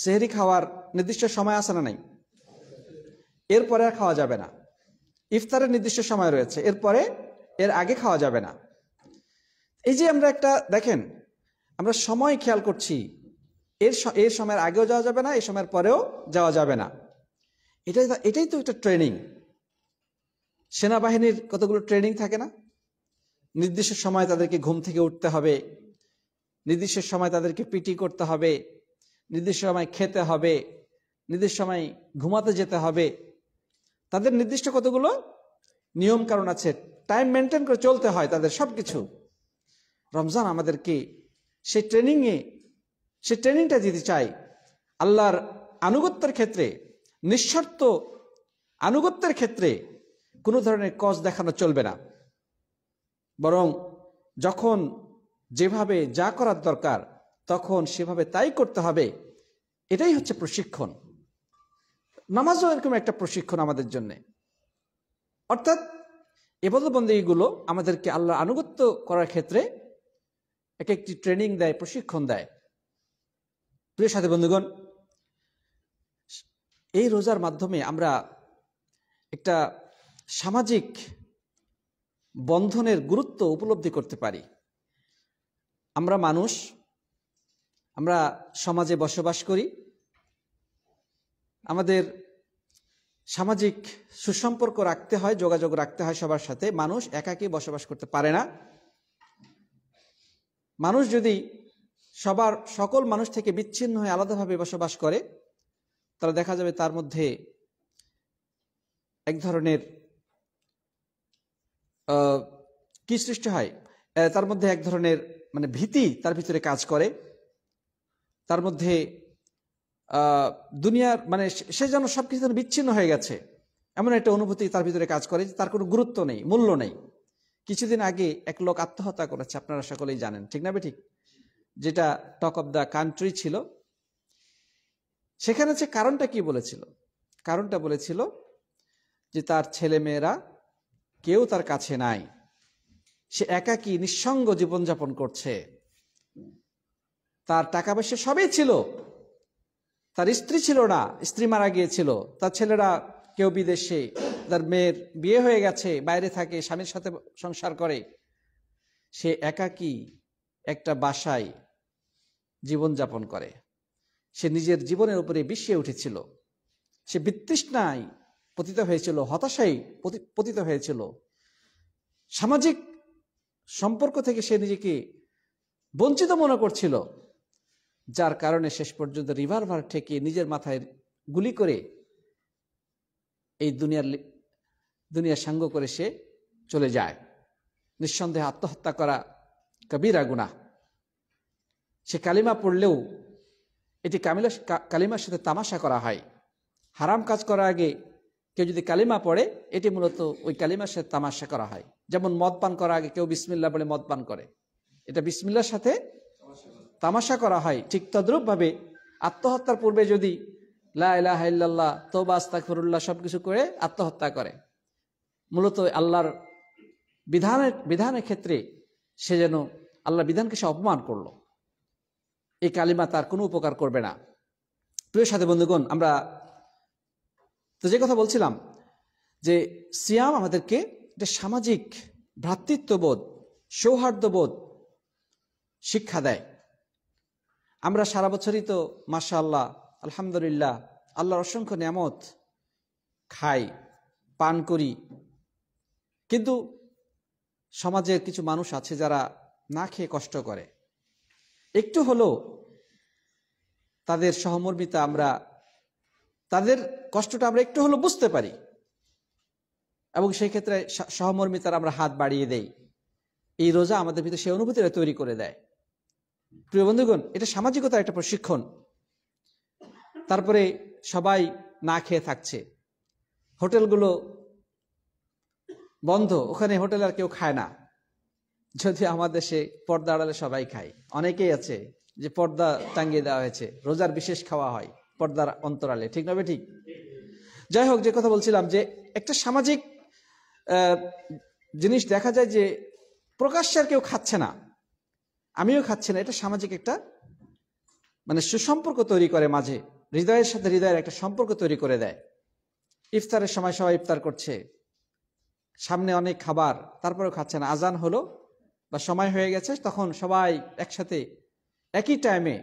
সেহেরি খাওয়ার নির্দিষ্ট সময় আসে না নাই এরপরে আর খাওয়া যাবে না ইফতারের নির্দিষ্ট সময় রয়েছে এরপরে এর আগে খাওয়া যাবে না এই যে আমরা একটা দেখেন আমরা সময় খেয়াল করছি এর এর সময়ের আগেও যাওয়া যাবে না এই সময়ের পরেও যাওয়া যাবে না এটাই এটাই তো একটা ট্রেনিং সেনাবাহিনীর কতগুলো ট্রেনিং থাকে না নির্দিষ্ট সময় তাদেরকে ঘুম থেকে উঠতে হবে নির্দিষ্ট সময় তাদেরকে পিটি করতে হবে নির্দিষ্ট সময় খেতে হবে নির্দিষ্ট সময় ঘুমাতে যেতে হবে তাদের নির্দিষ্ট কতগুলো নিয়ম কারণ আছে টাইম মেনটেন করে চলতে হয় তাদের সব কিছু রমজান আমাদেরকে সেই ট্রেনিংয়ে সে ট্রেনিংটা দিতে চাই আল্লাহর আনুগত্যের ক্ষেত্রে নিঃশর্ত আনুগত্যের ক্ষেত্রে কোনো ধরনের কজ দেখানো চলবে না বরং যখন যেভাবে যা করার দরকার তখন সেভাবে তাই করতে হবে এটাই হচ্ছে প্রশিক্ষণ নামাজও এরকম একটা প্রশিক্ষণ আমাদের জন্যে অর্থাৎ এবাদবন্দীগুলো আমাদেরকে আল্লাহ আনুগত্য করার ক্ষেত্রে এক একটি ট্রেনিং দেয় প্রশিক্ষণ দেয় প্রিয় সাথে বন্ধুগণ এই রোজার মাধ্যমে আমরা একটা সামাজিক বন্ধনের গুরুত্ব উপলব্ধি করতে পারি আমরা মানুষ আমরা সমাজে বসবাস করি আমাদের সামাজিক সুসম্পর্ক রাখতে হয় যোগাযোগ রাখতে হয় সবার সাথে মানুষ একাকী বসবাস করতে পারে না মানুষ যদি সবার সকল মানুষ থেকে বিচ্ছিন্ন হয়ে আলাদাভাবে বসবাস করে তারা দেখা যাবে তার মধ্যে এক ধরনের কি সৃষ্টি হয় তার মধ্যে এক ধরনের মানে ভীতি তার ভিতরে কাজ করে তার মধ্যে দুনিয়ার মানে সে যেন সব কিছু যেন বিচ্ছিন্ন হয়ে গেছে এমন একটা অনুভূতি তার ভিতরে কাজ করে যে তার কোনো গুরুত্ব নেই মূল্য নেই কিছুদিন আগে এক লোক আত্মহত্যা করেছে আপনারা সকলেই জানেন ঠিক না বেঠিক যেটা টক অব দ্য কান্ট্রি ছিল সেখানে সে কারণটা কি বলেছিল কারণটা বলেছিল যে তার ছেলে মেয়েরা কেউ তার কাছে নাই সে একাকী নিঃসঙ্গ জীবনযাপন করছে তার টাকা পয়সা সবই ছিল তার স্ত্রী ছিল না স্ত্রী মারা গিয়েছিল তার ছেলেরা কেউ বিদেশে তার মেয়ের বিয়ে হয়ে গেছে বাইরে থাকে স্বামীর সাথে সংসার করে সে একাকি একটা বাসায় জীবনযাপন করে সে নিজের জীবনের উপরে বিশ্বে উঠেছিল সে বিতৃষ্ণায় পতিত হয়েছিল হতাশায় পতিত হয়েছিল সামাজিক সম্পর্ক থেকে সে নিজেকে বঞ্চিত মনে করছিল যার কারণে শেষ পর্যন্ত রিভার্ভার ঠেকে নিজের মাথায় গুলি করে এই দুনিয়ার দুনিয়া সাঙ্গ করে সে চলে যায় নিঃসন্দেহে আত্মহত্যা করা কবিরা গুণা সে কালিমা পড়লেও এটি কামিলা কালিমার সাথে তামাশা করা হয় হারাম কাজ করার আগে কেউ যদি কালিমা পড়ে এটি মূলত ওই কালিমার সাথে তামাশা করা হয় যেমন মদ পান করার আগে কেউ বিসমিল্লা বলে মদ পান করে এটা বিসমিল্লার সাথে তামাশা করা হয় ঠিক তদ্রূপভাবে আত্মহত্যার পূর্বে যদি লাহ তোবা আস্তাকফরুল্লাহ সব কিছু করে আত্মহত্যা করে মূলত আল্লাহর বিধানের বিধানের ক্ষেত্রে সে যেন আল্লাহ বিধানকে সে অপমান করল এই কালিমা তার কোনো উপকার করবে না প্রিয় সাথে বন্ধুগণ আমরা তো যে কথা বলছিলাম যে সিয়াম আমাদেরকে একটা সামাজিক ভ্রাতৃত্ববোধ সৌহার্দ্যবোধ শিক্ষা দেয় আমরা সারা বছরই তো মাসা আল্লাহ আলহামদুলিল্লাহ আল্লাহর অসংখ্য নিয়ামত খাই পান করি কিন্তু সমাজের কিছু মানুষ আছে যারা না খেয়ে কষ্ট করে একটু হলো তাদের সহমর্মিতা আমরা তাদের কষ্টটা আমরা একটু হলো বুঝতে পারি এবং সেই ক্ষেত্রে সহমর্মিতার আমরা হাত বাড়িয়ে দেই এই রোজা আমাদের ভিতরে সে অনুভূতিটা তৈরি করে দেয় প্রিয় বন্ধুগণ এটা সামাজিকতার একটা প্রশিক্ষণ তারপরে সবাই না খেয়ে থাকছে হোটেলগুলো বন্ধ ওখানে হোটেল আর কেউ খায় না যদি আমাদের দেশে পর্দা আড়ালে সবাই খায় অনেকেই আছে যে পর্দা টাঙ্গিয়ে দেওয়া হয়েছে রোজার বিশেষ খাওয়া হয় পর্দার অন্তরালে ঠিক নবে ঠিক যাই হোক যে কথা বলছিলাম যে একটা সামাজিক জিনিস দেখা যায় যে প্রকাশ্যে আর কেউ খাচ্ছে না আমিও খাচ্ছি না এটা সামাজিক একটা মানে সুসম্পর্ক তৈরি করে মাঝে হৃদয়ের সাথে হৃদয়ের একটা সম্পর্ক তৈরি করে দেয় ইফতারের সময় সবাই ইফতার করছে সামনে অনেক খাবার তারপরেও খাচ্ছে না আজান হলো বা সময় হয়ে গেছে তখন সবাই একসাথে একই টাইমে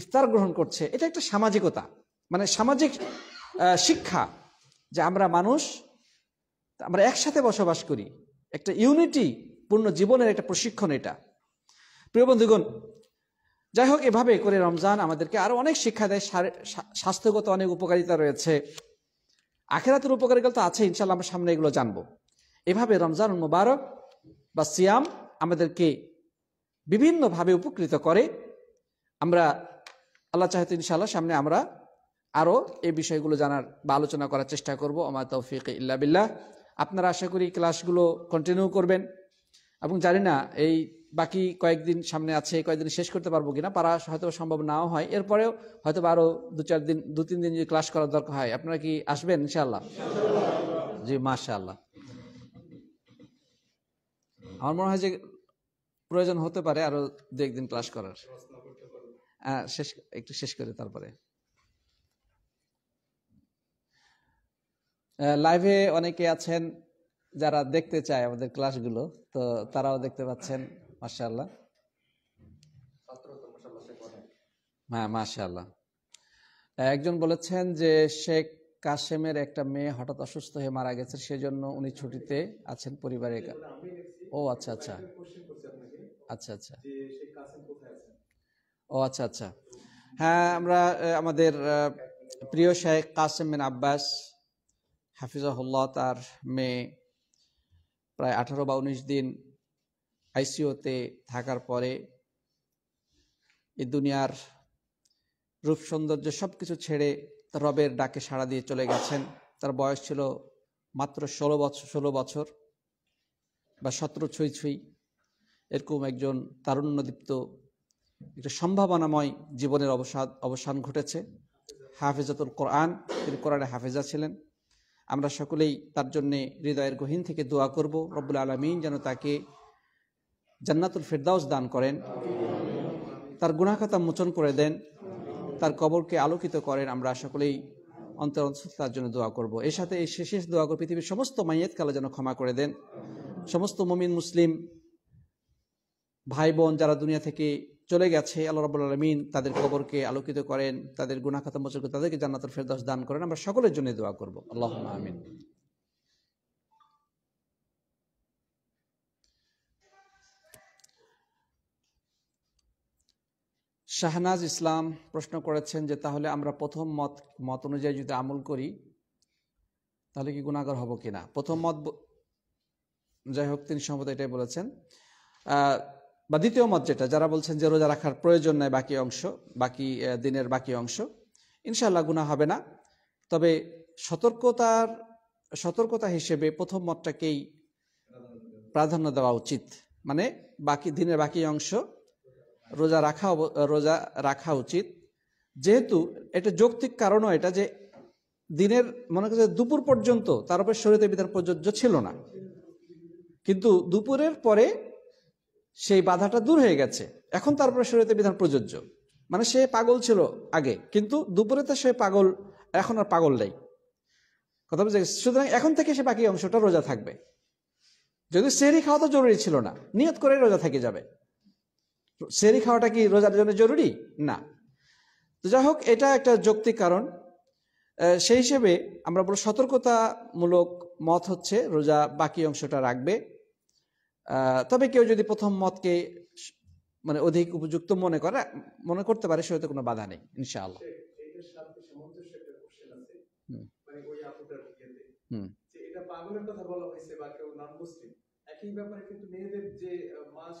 ইফতার গ্রহণ করছে এটা একটা সামাজিকতা মানে সামাজিক শিক্ষা যে আমরা মানুষ আমরা একসাথে বসবাস করি একটা ইউনিটি পূর্ণ জীবনের একটা প্রশিক্ষণ এটা প্রিয় বন্ধুগণ যাই হোক এভাবে করে রমজান আমাদেরকে আরও অনেক শিক্ষা দেয় স্বাস্থ্যগত অনেক উপকারিতা রয়েছে আখেরাতের উপকারিতা তো আছে ইনশাল্লাহ আমরা সামনে এগুলো জানবো এভাবে রমজান মুবারক বা সিয়াম আমাদেরকে বিভিন্নভাবে উপকৃত করে আমরা আল্লাহ চাহিদ ইনশাল্লাহ সামনে আমরা আরও এই বিষয়গুলো জানার বা আলোচনা করার চেষ্টা করব আমার তৌফিক ইল্লা বিল্লাহ আপনারা আশা করি ক্লাসগুলো কন্টিনিউ করবেন এবং জানি না এই বাকি কয়েকদিন সামনে আছে কয়েকদিন শেষ করতে পারবো কিনা পারা হয়তো সম্ভব নাও হয় এরপরেও হয়তো আরও দু চার দিন দু তিন দিন যদি ক্লাস করার দরকার হয় আপনারা কি আসবেন ইনশাআল্লাহ জি মাশাআল্লাহ আমার মনে হয় যে প্রয়োজন হতে পারে আরও দু একদিন ক্লাস করার হ্যাঁ, শেষ একটু শেষ করে তারপরে লাইভে অনেকে আছেন যারা দেখতে চায় আমাদের ক্লাসগুলো তো তারাও দেখতে পাচ্ছেন মাশাআল্লাহ হ্যাঁ মাশাআল্লাহ একজন বলেছেন যে শেখ কাশেমের একটা মেয়ে হঠাৎ অসুস্থ হয়ে মারা গেছে সেজন্য উনি ছুটিতে আছেন পরিবারের ও আচ্ছা আচ্ছা আচ্ছা আচ্ছা ও আচ্ছা আচ্ছা হ্যাঁ আমরা আমাদের প্রিয় শেখ কাসেম আব্বাস হাফিজাহুল্লাহ তার মেয়ে প্রায় আঠারো বা উনিশ দিন আইসিওতে থাকার পরে এই দুনিয়ার রূপ সৌন্দর্য সব কিছু ছেড়ে রবের ডাকে সাড়া দিয়ে চলে গেছেন তার বয়স ছিল মাত্র ষোলো বছর ষোলো বছর বা সতেরো ছুঁই ছুঁই এরকম একজন তারুণ্যদীপ্ত একটা সম্ভাবনাময় জীবনের অবসাদ অবসান ঘটেছে হাফেজাতুল কোরআন তিনি কোরআনে হাফেজা ছিলেন আমরা সকলেই তার জন্যে হৃদয়ের গহীন থেকে দোয়া করব রব্বুল আলমিন যেন তাকে জান্নাতুল ফেরদাউস দান করেন তার গুণাখাতা মোচন করে দেন তার কবরকে আলোকিত করেন আমরা সকলেই অন্তর তার জন্য দোয়া করব এর সাথে এই শেষ দোয়া করব পৃথিবীর সমস্ত মাইয়াত কালো যেন ক্ষমা করে দেন সমস্ত মমিন মুসলিম ভাই বোন যারা দুনিয়া থেকে চলে গেছে আল্লাহ রাবুল আলমিন তাদের কবরকে আলোকিত করেন তাদের গুণাখাতা মোচন করে তাদেরকে জান্নাতুল ফেরদাউস দান করেন আমরা সকলের জন্য দোয়া করব আল্লাহ আমিন শাহনাজ ইসলাম প্রশ্ন করেছেন যে তাহলে আমরা প্রথম মত মত অনুযায়ী যদি আমল করি তাহলে কি গুণাগর হব কি না প্রথম মত যাই হোক তিনি সম্ভবত এটাই বলেছেন বা দ্বিতীয় মত যেটা যারা বলছেন যে রোজা রাখার প্রয়োজন নেই বাকি অংশ বাকি দিনের বাকি অংশ ইনশাল্লাহ গুণা হবে না তবে সতর্কতার সতর্কতা হিসেবে প্রথম মতটাকেই প্রাধান্য দেওয়া উচিত মানে বাকি দিনের বাকি অংশ রোজা রাখা রোজা রাখা উচিত যেহেতু এটা যৌক্তিক কারণও এটা যে দিনের মনে করছে দুপুর পর্যন্ত তার উপর শরীরে বিধান প্রযোজ্য ছিল না কিন্তু দুপুরের পরে সেই বাধাটা দূর হয়ে গেছে এখন তার উপরে শরীরে বিধান প্রযোজ্য মানে সে পাগল ছিল আগে কিন্তু দুপুরে তো সে পাগল এখন আর পাগল নেই কথা বলছে সুতরাং এখন থেকে সে বাকি অংশটা রোজা থাকবে যদি সেরি খাওয়া তো জরুরি ছিল না নিয়ত করে রোজা থেকে যাবে সেরি খাওয়াটা কি রোজার জন্য জরুরি না তো যাই হোক এটা একটা যৌক্তিক কারণ সেই হিসেবে আমরা বলো সতর্কতামূলক মত হচ্ছে রোজা বাকি অংশটা রাখবে তবে কেউ যদি প্রথম মতকে মানে অধিক উপযুক্ত মনে করে মনে করতে পারে সেহেতু কোনো বাধা নেই ইনশাআল্লাহ হুম মানে এটা পাগলের কথা বলা হয়েছে বা কেউ একই ব্যাপারে কিন্তু মেয়েদের যে মাস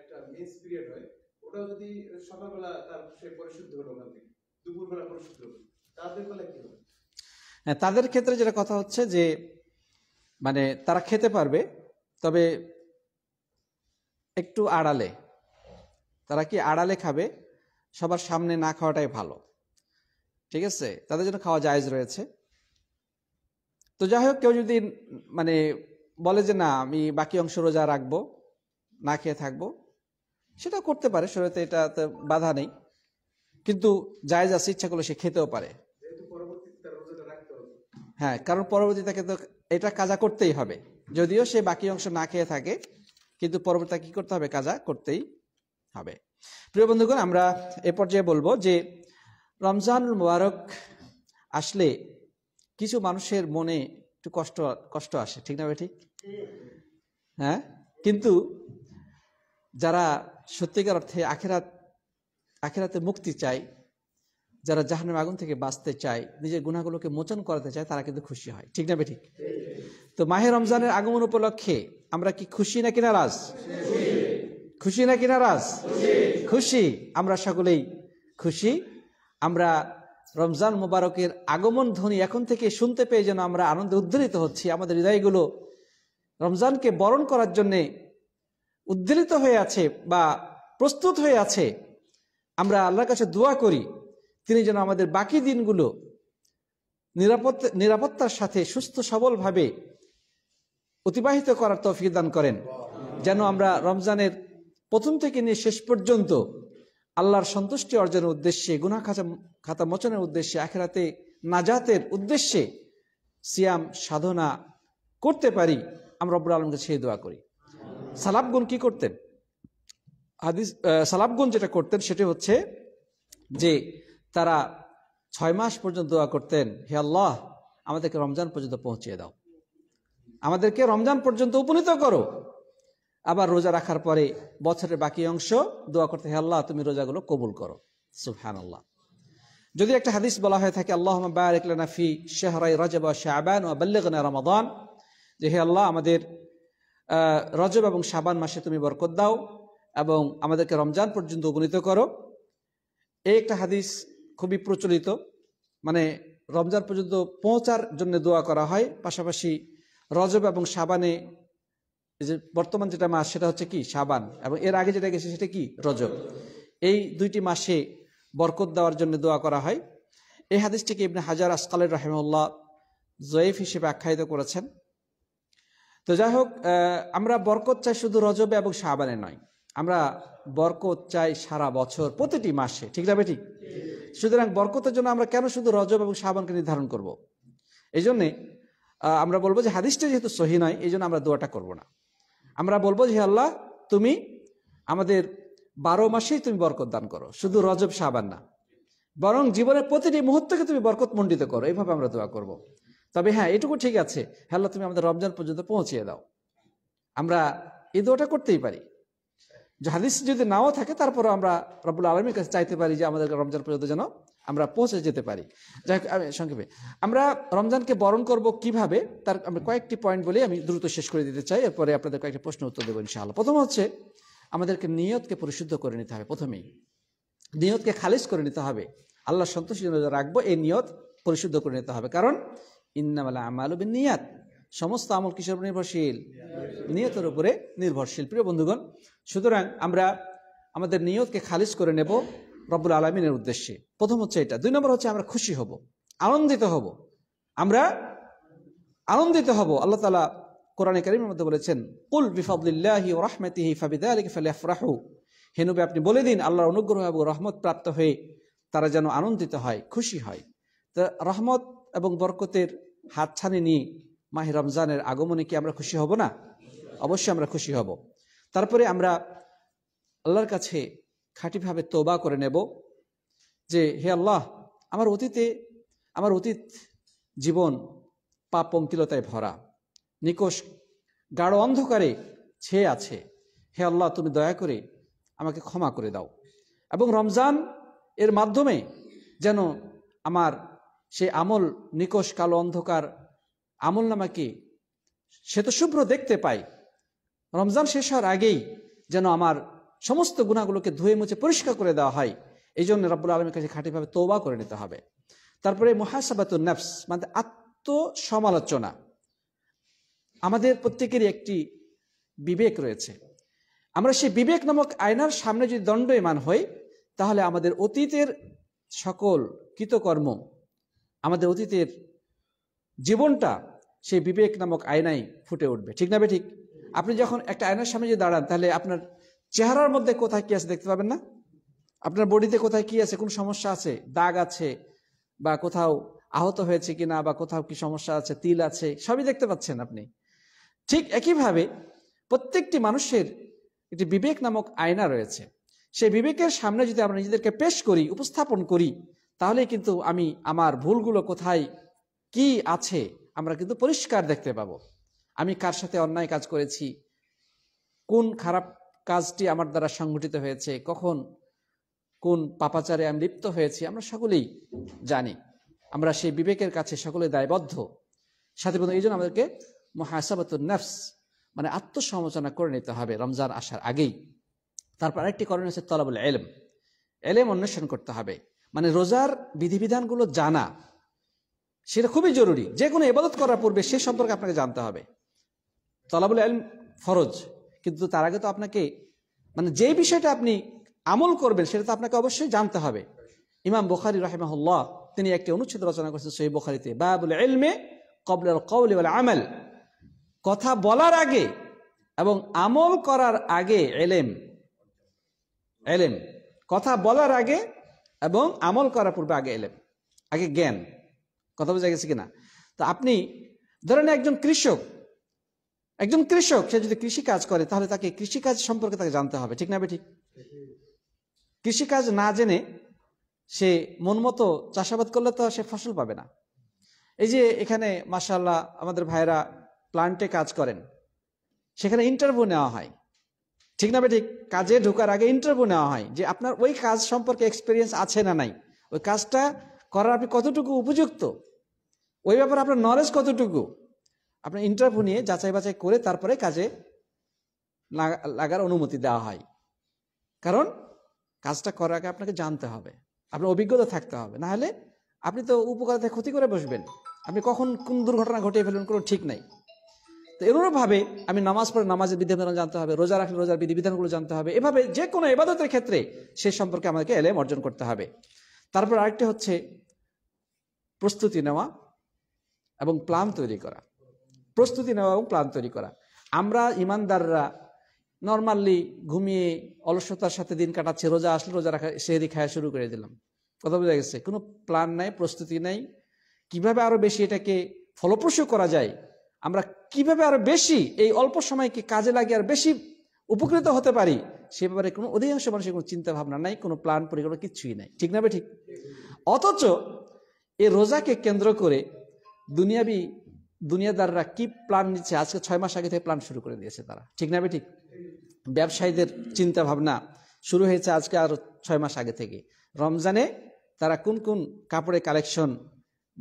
একটা মেস পিরিয়ড হয় ওটাও যদি সকালবেলা তার সে পরিশুদ্ধ হলো ওখান দুপুরবেলা পরিশুদ্ধ হলো তাদের ফলে কি হবে হ্যাঁ, তাদের ক্ষেত্রে যেটা কথা হচ্ছে যে মানে তারা খেতে পারবে তবে একটু আড়ালে তারা কি আড়ালে খাবে সবার সামনে না খাওয়াটাই ভালো ঠিক আছে তাদের জন্য খাওয়া জায়জ রয়েছে তো যাই হোক কেউ যদি মানে বলে যে না আমি বাকি অংশ রোজা রাখবো না খেয়ে থাকবো সেটা করতে পারে শরীরে এটা বাধা নেই কিন্তু যায় আছে ইচ্ছা করলে সে খেতেও পারে হ্যাঁ কারণ পরবর্তী তাকে তো এটা কাজা করতেই হবে যদিও সে বাকি অংশ না খেয়ে থাকে কিন্তু পরবর্তী কি করতে হবে কাজা করতেই হবে প্রিয় বন্ধুগণ আমরা এ পর্যায়ে বলবো যে রমজানুল মুবারক আসলে কিছু মানুষের মনে একটু কষ্ট কষ্ট আসে ঠিক না ঠিক হ্যাঁ কিন্তু যারা সত্যিকার অর্থে আখেরাত আখেরাতে মুক্তি চাই যারা জাহানের আগুন থেকে বাঁচতে চায় নিজের গুণাগুলোকে মোচন করাতে চায় তারা কিন্তু খুশি হয় ঠিক না বেঠিক তো মাহে রমজানের আগমন উপলক্ষে আমরা কি খুশি নাকি নারাজ খুশি নাকি নারাজ খুশি আমরা সকলেই খুশি আমরা রমজান মোবারকের আগমন ধ্বনি এখন থেকে শুনতে পেয়ে যেন আমরা আনন্দে উদ্বেলিত হচ্ছি আমাদের হৃদয়গুলো রমজানকে বরণ করার জন্যে উদ্বেলিত হয়ে আছে বা প্রস্তুত হয়ে আছে আমরা আল্লাহর কাছে দোয়া করি তিনি যেন আমাদের বাকি দিনগুলো নিরাপত্তা নিরাপত্তার সাথে সুস্থ সবলভাবে অতিবাহিত করার তৌফিক দান করেন যেন আমরা রমজানের প্রথম থেকে নিয়ে শেষ পর্যন্ত আল্লাহর সন্তুষ্টি অর্জনের উদ্দেশ্যে গুনা খাচা খাতা মোচনের উদ্দেশ্যে আখেরাতে নাজাতের উদ্দেশ্যে সিয়াম সাধনা করতে পারি আমরা রব্বুল আলমকে সেই দোয়া করি সালাবগুন কি করতেন হাদিস সালাবগুন যেটা করতেন সেটি হচ্ছে যে তারা ছয় মাস পর্যন্ত দোয়া করতেন হে আল্লাহ আমাদেরকে রমজান পর্যন্ত পৌঁছিয়ে দাও আমাদেরকে রমজান পর্যন্ত উপনীত করো আবার রোজা রাখার পরে বছরের বাকি অংশ দোয়া করতে হে আল্লাহ তুমি রোজাগুলো কবুল করো সুফহান আল্লাহ যদি একটা হাদিস বলা হয়ে থাকে আল্লাহ বারিকলানাফি শাহবান ও বাল্লেগনা রমাদান যে হে আল্লাহ আমাদের রজব এবং সাবান মাসে তুমি বরকত দাও এবং আমাদেরকে রমজান পর্যন্ত উপনীত করো এই একটা হাদিস খুবই প্রচলিত মানে রমজান পর্যন্ত পৌঁছার জন্য দোয়া করা হয় পাশাপাশি রজব এবং সাবানে যে বর্তমান যেটা মাস সেটা হচ্ছে কি সাবান এবং এর আগে যেটা গেছে সেটা কি রজব এই দুইটি মাসে বরকত দেওয়ার জন্য দোয়া করা হয় এই হাদিসটিকে ইবনে হাজার আসকালের রহমুল্লাহ জয়েফ হিসেবে আখ্যায়িত করেছেন তো যাই হোক আমরা বরকত চাই শুধু রজবে এবং শাহবানে নয় আমরা বরকত চাই সারা বছর প্রতিটি মাসে ঠিক যাবে ঠিক সুতরাং বরকতের জন্য আমরা কেন শুধু রজব এবং শাহবানকে নির্ধারণ করব। এই জন্যে আমরা বলবো যে হাদিসটা যেহেতু সহি নয় এই জন্য আমরা দোয়াটা করব না আমরা বলবো যে আল্লাহ তুমি আমাদের বারো মাসেই তুমি বরকত দান করো শুধু রজব শাহবান না বরং জীবনের প্রতিটি মুহূর্তকে তুমি বরকত মণ্ডিত করো এইভাবে আমরা দোয়া করব। তবে হ্যাঁ এটুকু ঠিক আছে হ্যাঁ তুমি আমাদের রমজান পর্যন্ত পৌঁছিয়ে দাও আমরা এই দোয়াটা করতেই পারি হাদিস যদি নাও থাকে তারপরে আমরা রব্বুল আলমীর কাছে চাইতে পারি যে আমাদের রমজান পর্যন্ত যেন আমরা পৌঁছে যেতে পারি যাই সংক্ষেপে আমরা রমজানকে বরণ করব কিভাবে তার আমি কয়েকটি পয়েন্ট বলে আমি দ্রুত শেষ করে দিতে চাই এরপরে আপনাদের কয়েকটি প্রশ্ন উত্তর দেবো ইনশাআল্লাহ প্রথম হচ্ছে আমাদেরকে নিয়তকে পরিশুদ্ধ করে নিতে হবে প্রথমেই নিয়তকে খালিজ করে নিতে হবে আল্লাহ সন্তোষ রাখবো এই নিয়ত পরিশুদ্ধ করে নিতে হবে কারণ ইন্নামালা আমালুবিন নিয়াত সমস্ত আমল কিসের উপর নির্ভরশীল নিয়তের উপরে নির্ভরশীল প্রিয় বন্ধুগণ সুতরাং আমরা আমাদের নিয়তকে খালিজ করে নেব রব্বুল আলমিনের উদ্দেশ্যে প্রথম হচ্ছে এটা দুই নম্বর হচ্ছে আমরা খুশি হব আনন্দিত হব আমরা আনন্দিত হব আল্লাহ তালা কোরআন কারিমের মধ্যে বলেছেন কুল বিফাবলিল্লাহি ও রাহমাতিহি ফাবিদা আলিকে ফালিয়াফরাহু হেনুবে আপনি বলে দিন আল্লাহর অনুগ্রহ এবং রহমত প্রাপ্ত হয়ে তারা যেন আনন্দিত হয় খুশি হয় তা রহমত এবং বরকতের হাতছানি নিয়ে মাহে রমজানের আগমনে কি আমরা খুশি হব না অবশ্যই আমরা খুশি হব তারপরে আমরা আল্লাহর কাছে খাঁটিভাবে তোবা করে নেব যে হে আল্লাহ আমার অতীতে আমার অতীত জীবন পাপ পঙ্কিলতায় ভরা নিকোষ গাঢ় অন্ধকারে ছেয়ে আছে হে আল্লাহ তুমি দয়া করে আমাকে ক্ষমা করে দাও এবং রমজান এর মাধ্যমে যেন আমার সে আমল নিকশ কালো অন্ধকার আমল নামা কি সে তো শুভ্র দেখতে পাই রমজান শেষ হওয়ার আগেই যেন আমার সমস্ত গুণাগুলোকে ধুয়ে মুছে পরিষ্কার করে দেওয়া হয় এই জন্য রব্বুল আলমের কাছে খাঁটিভাবে তৌবা করে নিতে হবে তারপরে মহাসাবাত নফস মানে আত্মসমালোচনা আমাদের প্রত্যেকেরই একটি বিবেক রয়েছে আমরা সেই বিবেক নামক আয়নার সামনে যদি দণ্ডয়মান হই তাহলে আমাদের অতীতের সকল কৃতকর্ম আমাদের অতীতের জীবনটা সেই বিবেক নামক আয়নাই ফুটে উঠবে ঠিক না বে ঠিক আপনি যখন একটা আয়নার সামনে যে দাঁড়ান তাহলে আপনার চেহারার মধ্যে কোথায় কি আছে দেখতে পাবেন না আপনার বডিতে কোথায় কি আছে কোন সমস্যা আছে দাগ আছে বা কোথাও আহত হয়েছে কিনা বা কোথাও কি সমস্যা আছে তিল আছে সবই দেখতে পাচ্ছেন আপনি ঠিক একইভাবে প্রত্যেকটি মানুষের একটি বিবেক নামক আয়না রয়েছে সেই বিবেকের সামনে যদি আমরা নিজেদেরকে পেশ করি উপস্থাপন করি তাহলে কিন্তু আমি আমার ভুলগুলো কোথায় কি আছে আমরা কিন্তু পরিষ্কার দেখতে পাবো আমি কার সাথে অন্যায় কাজ করেছি কোন খারাপ কাজটি আমার দ্বারা সংঘটিত হয়েছে কখন কোন পাপাচারে আমি লিপ্ত হয়েছি আমরা সকলেই জানি আমরা সেই বিবেকের কাছে সকলে দায়বদ্ধ সাথে বন্ধু এই জন্য আমাদেরকে মহাসাবাতুল নার্স মানে আত্মসমালোচনা করে নিতে হবে রমজান আসার আগেই তারপর আরেকটি করণীয় হচ্ছে তলাবুল এলম এলেম অন্বেষণ করতে হবে মানে রোজার বিধিবিধানগুলো জানা সেটা খুবই জরুরি যে কোনো এবাদত করার পূর্বে সে সম্পর্কে আপনাকে জানতে হবে তলাবুল আলম ফরজ কিন্তু তার আগে তো আপনাকে মানে যে বিষয়টা আপনি আমল করবেন সেটা তো আপনাকে অবশ্যই জানতে হবে ইমাম বোখারি রাহেমাহুল্লাহ তিনি একটি অনুচ্ছেদ রচনা করেছেন বোখারিতে বা বাবুল এলমে কবলি বলে আমেল কথা বলার আগে এবং আমল করার আগে এলেম এলেম কথা বলার আগে এবং আমল করার পূর্বে আগে এলেম আগে জ্ঞান কথা বোঝা গেছে কিনা তো আপনি ধরেন একজন কৃষক একজন কৃষক সে যদি কৃষি কাজ করে তাহলে তাকে কৃষিকাজ সম্পর্কে তাকে জানতে হবে ঠিক না ঠিক কৃষিকাজ না জেনে সে মন মতো চাষাবাদ করলে তো সে ফসল পাবে না এই যে এখানে মাসাল্লাহ আমাদের ভাইয়েরা প্লান্টে কাজ করেন সেখানে ইন্টারভিউ নেওয়া হয় ঠিক না ঠিক কাজে ঢোকার আগে ইন্টারভিউ নেওয়া হয় যে আপনার ওই কাজ সম্পর্কে এক্সপিরিয়েন্স আছে না নাই ওই কাজটা করার আপনি কতটুকু উপযুক্ত ওই ব্যাপারে আপনার নলেজ কতটুকু আপনার ইন্টারভিউ নিয়ে যাচাই বাছাই করে তারপরে কাজে লাগার অনুমতি দেওয়া হয় কারণ কাজটা করার আগে আপনাকে জানতে হবে আপনার অভিজ্ঞতা থাকতে হবে না হলে আপনি তো উপকারতে ক্ষতি করে বসবেন আপনি কখন কোন দুর্ঘটনা ঘটিয়ে ফেলবেন কোনো ঠিক নাই তো এরভাবে আমি নামাজ পড়ে নামাজের বিধিবিধান জানতে হবে রোজা রাখলে রোজার বিধিবিধানগুলো জানতে হবে এভাবে যে কোনো এবাদতের ক্ষেত্রে সে সম্পর্কে আমাদেরকে এলেম অর্জন করতে হবে তারপর আরেকটি হচ্ছে প্রস্তুতি নেওয়া এবং প্ল্যান তৈরি করা প্রস্তুতি নেওয়া এবং প্ল্যান তৈরি করা আমরা ইমানদাররা নর্মালি ঘুমিয়ে অলসতার সাথে দিন কাটাচ্ছে রোজা আসলে রোজা রাখা সেহেরি খাওয়া শুরু করে দিলাম কথা বোঝা গেছে কোনো প্ল্যান নাই প্রস্তুতি নাই কিভাবে আরও বেশি এটাকে ফলপ্রসূ করা যায় আমরা কিভাবে আরো বেশি এই অল্প সময়কে কাজে লাগিয়ে আর বেশি উপকৃত হতে পারি সে ব্যাপারে কোনো অধিকাংশ মানুষের কোনো চিন্তা ভাবনা নাই কোনো প্ল্যান পরিকল্পনা কিছুই নাই ঠিক না ঠিক অথচ এই রোজাকে কেন্দ্র করে দুনিয়াবি দুনিয়াদাররা কি প্ল্যান নিচ্ছে আজকে ছয় মাস আগে থেকে প্ল্যান শুরু করে দিয়েছে তারা ঠিক না ঠিক ব্যবসায়ীদের চিন্তা ভাবনা শুরু হয়েছে আজকে আরো ছয় মাস আগে থেকে রমজানে তারা কোন কোন কাপড়ে কালেকশন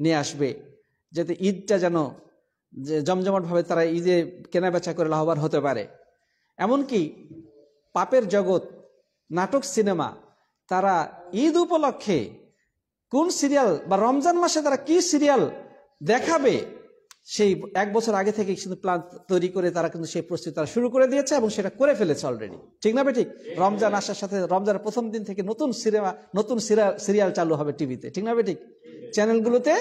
নিয়ে আসবে যাতে ঈদটা যেন যে জমজমাটভাবে তারা ঈদে কেনা বেচা করে লাভবান হতে পারে এমনকি পাপের জগৎ নাটক সিনেমা তারা ঈদ উপলক্ষে কোন সিরিয়াল বা রমজান মাসে তারা কি সিরিয়াল দেখাবে সেই এক বছর আগে থেকে কিন্তু প্ল্যান তৈরি করে তারা কিন্তু সেই প্রস্তুতি তারা শুরু করে দিয়েছে এবং সেটা করে ফেলেছে অলরেডি ঠিক না বেঠিক রমজান আসার সাথে রমজানের প্রথম দিন থেকে নতুন সিনেমা নতুন সিরিয়াল চালু হবে টিভিতে ঠিক না বেঠিক চ্যানেলগুলোতে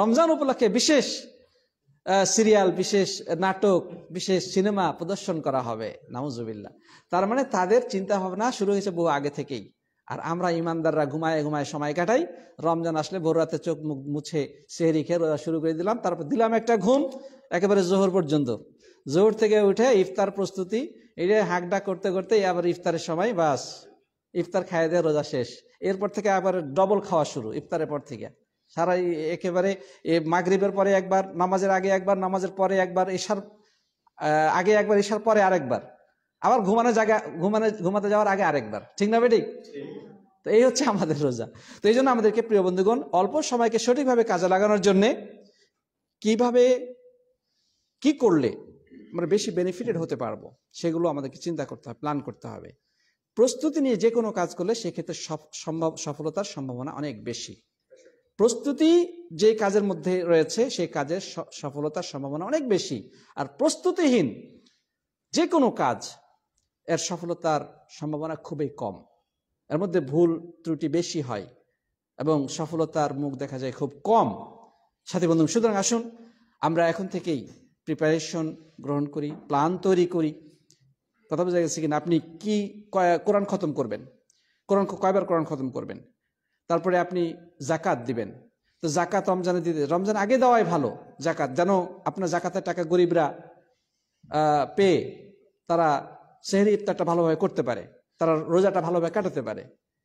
রমজান উপলক্ষে বিশেষ সিরিয়াল বিশেষ নাটক বিশেষ সিনেমা প্রদর্শন করা হবে নামুজুবিল্লা তার মানে তাদের চিন্তা ভাবনা শুরু হয়েছে বহু আগে থেকেই আর আমরা ইমানদাররা ঘুমায় ঘুমায় সময় কাটাই রমজান আসলে ভোর রাতে চোখ মুখ মুছে সেহরি খেয়ে রোজা শুরু করে দিলাম তারপর দিলাম একটা ঘুম একেবারে জোহর পর্যন্ত জোহর থেকে উঠে ইফতার প্রস্তুতি এটা হাঁকডা করতে করতে আবার ইফতারের সময় বাস ইফতার খাইয়ে দেয় রোজা শেষ এরপর থেকে আবার ডবল খাওয়া শুরু ইফতারের পর থেকে সারা একেবারে মাগরীবের পরে একবার নামাজের আগে একবার নামাজের পরে একবার এসার আগে একবার এসার পরে আরেকবার আবার ঘুমানো জায়গা ঘুমানো ঘুমাতে যাওয়ার আগে আরেকবার ঠিক না বেটি তো এই হচ্ছে আমাদের রোজা তো এই জন্য আমাদেরকে প্রিয় বন্ধুগণ অল্প সময়কে সঠিকভাবে কাজে লাগানোর জন্যে কিভাবে কি করলে আমরা বেশি বেনিফিটেড হতে পারবো সেগুলো আমাদেরকে চিন্তা করতে হবে প্ল্যান করতে হবে প্রস্তুতি নিয়ে যে কোনো কাজ করলে সেক্ষেত্রে সম্ভব সফলতার সম্ভাবনা অনেক বেশি প্রস্তুতি যে কাজের মধ্যে রয়েছে সেই কাজের সফলতার সম্ভাবনা অনেক বেশি আর প্রস্তুতিহীন যে কোনো কাজ এর সফলতার সম্ভাবনা খুবই কম এর মধ্যে ভুল ত্রুটি বেশি হয় এবং সফলতার মুখ দেখা যায় খুব কম সাথী বন্ধু সুতরাং আসুন আমরা এখন থেকেই প্রিপারেশন গ্রহণ করি প্ল্যান তৈরি করি কথা বোঝা গেছে কিনা আপনি কি কোরআন খতম করবেন কোরআন কয়বার কোরআন খতম করবেন তারপরে আপনি জাকাত দিবেন তো জাকাত রমজানে দিতে রমজান আগে দেওয়াই ভালো জাকাত যেন আপনার জাকাতের টাকা গরিবরা পেয়ে তারা সেহরি ইফতারটা ভালোভাবে করতে পারে তারা রোজাটা ভালোভাবে কাটাতে পারে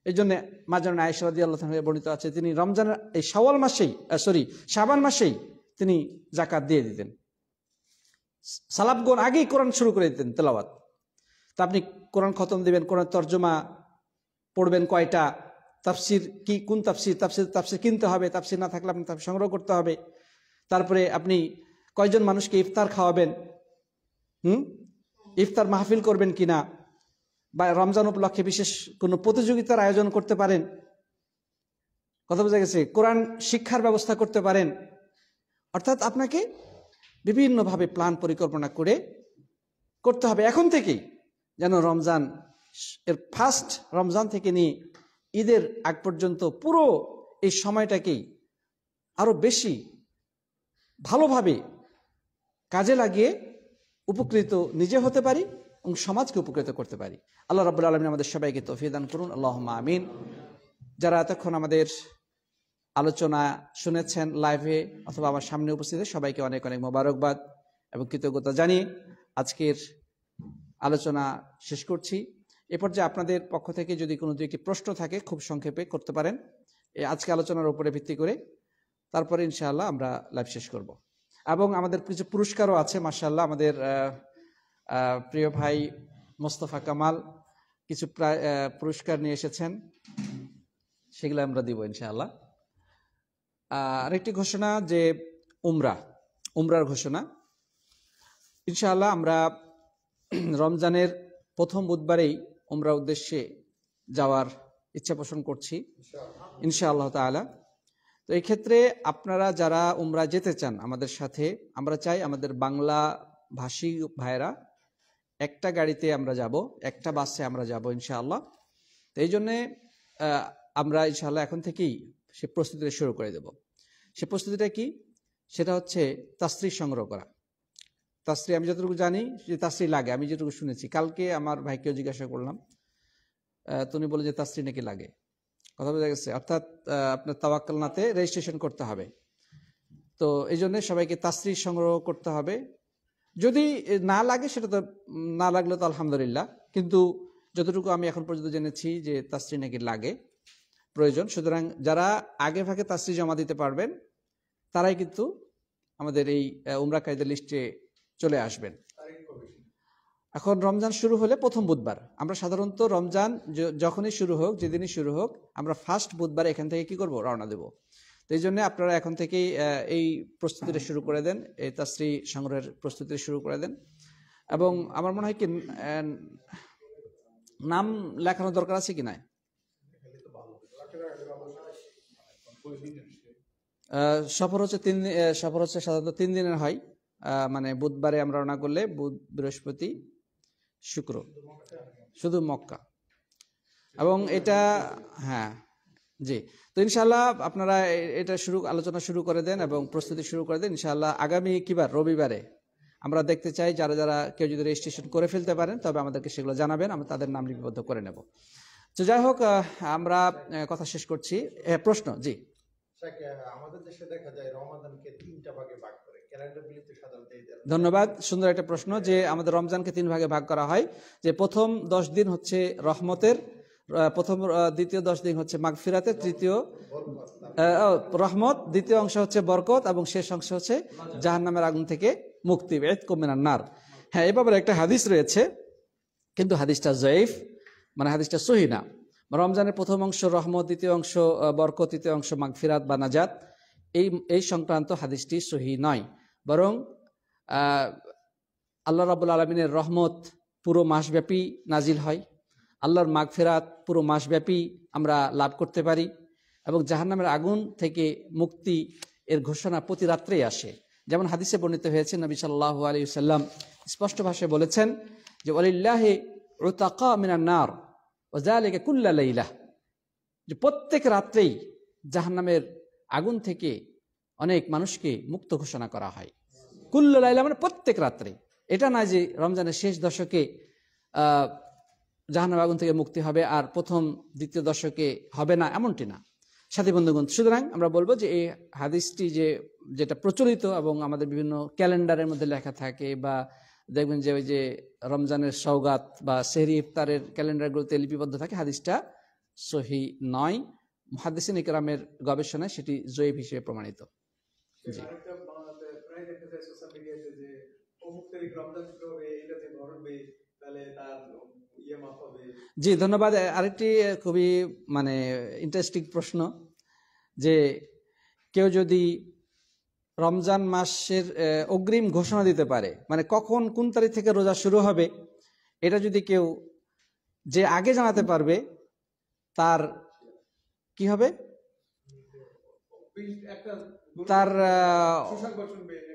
এই জন্য মাজান আয়সরাদি আল্লাহ বর্ণিত আছে তিনি রমজানের এই সওয়াল মাসেই সরি সাবান মাসেই তিনি জাকাত দিয়ে দিতেন সালাবগণ আগেই কোরআন শুরু করে দিতেন তেলাওয়াত তা আপনি কোরআন খতম দিবেন কোরআন তর্জমা পড়বেন কয়টা তাফসির কি কোন তাফসির তাফসির তাফসির কিনতে হবে তাফসির না থাকলে আপনি তাফসির সংগ্রহ করতে হবে তারপরে আপনি কয়জন মানুষকে ইফতার খাওয়াবেন হুম ইফতার মাহফিল করবেন কি না বা রমজান উপলক্ষে বিশেষ কোনো প্রতিযোগিতার আয়োজন করতে পারেন কথা বোঝা গেছে কোরআন শিক্ষার ব্যবস্থা করতে পারেন অর্থাৎ আপনাকে বিভিন্নভাবে প্ল্যান পরিকল্পনা করে করতে হবে এখন থেকেই যেন রমজান এর ফার্স্ট রমজান থেকে নিয়ে ঈদের আগ পর্যন্ত পুরো এই সময়টাকেই আরও বেশি ভালোভাবে কাজে লাগিয়ে উপকৃত নিজে হতে পারি এবং সমাজকে উপকৃত করতে পারি আল্লাহ রাবুল আলমিন আমাদের সবাইকে তফিদান করুন আল্লাহ আমিন যারা এতক্ষণ আমাদের আলোচনা শুনেছেন লাইভে অথবা আমার সামনে উপস্থিত সবাইকে অনেক অনেক মোবারকবাদ এবং কৃতজ্ঞতা জানিয়ে আজকের আলোচনা শেষ করছি এ পর্যায়ে আপনাদের পক্ষ থেকে যদি কোনো দু একটি প্রশ্ন থাকে খুব সংক্ষেপে করতে পারেন এই আজকে আলোচনার উপরে ভিত্তি করে তারপরে ইনশাআল্লাহ আমরা লাইভ শেষ করব এবং আমাদের কিছু পুরস্কারও আছে মার্শাল্লাহ আমাদের প্রিয় ভাই মোস্তফা কামাল কিছু পুরস্কার নিয়ে এসেছেন সেগুলো আমরা দিব ইনশাআল্লাহ আরেকটি ঘোষণা যে উমরা উমরার ঘোষণা ইনশাআল্লাহ আমরা রমজানের প্রথম বুধবারেই উমরা উদ্দেশ্যে যাওয়ার ইচ্ছা পোষণ করছি ইনশা আল্লাহ তালা তো এই ক্ষেত্রে আপনারা যারা উমরা যেতে চান আমাদের সাথে আমরা চাই আমাদের বাংলা ভাষী ভাইরা একটা গাড়িতে আমরা যাব একটা বাসে আমরা যাব ইনশাআল্লাহ তো এই জন্যে আমরা ইনশাআল্লাহ এখন থেকেই সে প্রস্তুতিটা শুরু করে দেব সে প্রস্তুতিটা কি সেটা হচ্ছে তাস্ত্রী সংগ্রহ করা তাস্রী আমি যতটুকু জানি যে তাস্রী লাগে আমি যেটুকু শুনেছি কালকে আমার ভাইকেও জিজ্ঞাসা করলাম তুমি বলে যে তাস্রী নাকি লাগে কথা বোঝা গেছে অর্থাৎ আপনার নাতে রেজিস্ট্রেশন করতে হবে তো এই জন্য সবাইকে তাস্রী সংগ্রহ করতে হবে যদি না লাগে সেটা তো না লাগলে তো আলহামদুলিল্লাহ কিন্তু যতটুকু আমি এখন পর্যন্ত জেনেছি যে তাস্রী নাকি লাগে প্রয়োজন সুতরাং যারা আগে ভাগে তাস্রী জমা দিতে পারবেন তারাই কিন্তু আমাদের এই উমরা উমরাকারীদের লিস্টে চলে আসবেন এখন রমজান শুরু হলে প্রথম বুধবার আমরা সাধারণত রমজান যখনই শুরু হোক যেদিনই শুরু হোক আমরা ফার্স্ট বুধবার এখান থেকে কি করব রওনা দেব তো এই জন্য আপনারা এখন থেকেই এই প্রস্তুতিটা শুরু করে দেন এই তাশ্রী সংগ্রহের প্রস্তুতি শুরু করে দেন এবং আমার মনে হয় কি নাম লেখানোর দরকার আছে কি নাই সফর হচ্ছে তিন সফর হচ্ছে সাধারণত তিন দিনের হয় মানে বুধবারে আমরা রওনা করলে বুধ বৃহস্পতি শুক্র শুধু মক্কা এবং এটা হ্যাঁ জি তো ইনশাল্লাহ আপনারা এটা শুরু আলোচনা শুরু করে দেন এবং প্রস্তুতি শুরু করে দেন ইনশাল্লাহ আগামী কিবার রবিবারে আমরা দেখতে চাই যারা যারা কেউ যদি রেজিস্ট্রেশন করে ফেলতে পারেন তবে আমাদেরকে সেগুলো জানাবেন আমরা তাদের নাম লিপিবদ্ধ করে নেব তো যাই হোক আমরা কথা শেষ করছি প্রশ্ন জি আমাদের দেশে দেখা যায় রমাদানকে তিনটা ভাগে ভাগ ধন্যবাদ সুন্দর একটা প্রশ্ন যে আমাদের রমজানকে তিন ভাগে ভাগ করা হয় যে প্রথম দশ দিন হচ্ছে রহমতের প্রথম দ্বিতীয় দশ দিন হচ্ছে মাগফিরাতের তৃতীয় রহমত দ্বিতীয় অংশ হচ্ছে বরকত এবং শেষ অংশ হচ্ছে জাহান নামের আগুন থেকে মুক্তি বেদ কমিনার নার হ্যাঁ এ ব্যাপারে একটা হাদিস রয়েছে কিন্তু হাদিসটা জয়েফ মানে হাদিসটা সহি না রমজানের প্রথম অংশ রহমত দ্বিতীয় অংশ বরকত তৃতীয় অংশ মাগফিরাত বা নাজাত এই এই সংক্রান্ত হাদিসটি সহি নয় বরং আল্লাহ রাবুল আলমিনের রহমত পুরো মাসব্যাপী নাজিল হয় আল্লাহর মাগফেরাত পুরো মাসব্যাপী আমরা লাভ করতে পারি এবং জাহান্নামের আগুন থেকে মুক্তি এর ঘোষণা প্রতি রাত্রেই আসে যেমন হাদিসে বর্ণিত হয়েছে নবী সাল্লাহ আলী সাল্লাম স্পষ্ট ভাষায় বলেছেন যে অলিল্লাহে নার ও ওজালেকে কুল্লা লাইলা যে প্রত্যেক রাত্রেই জাহান্নামের আগুন থেকে অনেক মানুষকে মুক্ত ঘোষণা করা হয় কুল্ল লাইলা মানে প্রত্যেক রাত্রে এটা না যে রমজানের শেষ দশকে জাহানব আগুন থেকে মুক্তি হবে আর প্রথম দ্বিতীয় দশকে হবে না এমনটি না সাথী বন্ধুগণ সুতরাং আমরা বলবো যে এই হাদিসটি যে যেটা প্রচলিত এবং আমাদের বিভিন্ন ক্যালেন্ডারের মধ্যে লেখা থাকে বা দেখবেন যে ওই যে রমজানের সৌগাত বা সেহরি ইফতারের ক্যালেন্ডারগুলোতে লিপিবদ্ধ থাকে হাদিসটা সহি নয় হাদিসিন ইকরামের গবেষণায় সেটি জৈব হিসেবে প্রমাণিত জি অনেকেই দেখতে সোশ্যাল মিডিয়াতে যে অমুক তারিখ রমজান শুরু হবে ঘটবে তাহলে তার ইয়ে জি ধন্যবাদ আরেকটি খুবই মানে ইন্টারেস্টিং প্রশ্ন যে কেউ যদি রমজান মাসের অগ্রিম ঘোষণা দিতে পারে মানে কখন কোন তারিখ থেকে রোজা শুরু হবে এটা যদি কেউ যে আগে জানাতে পারবে তার কি হবে তার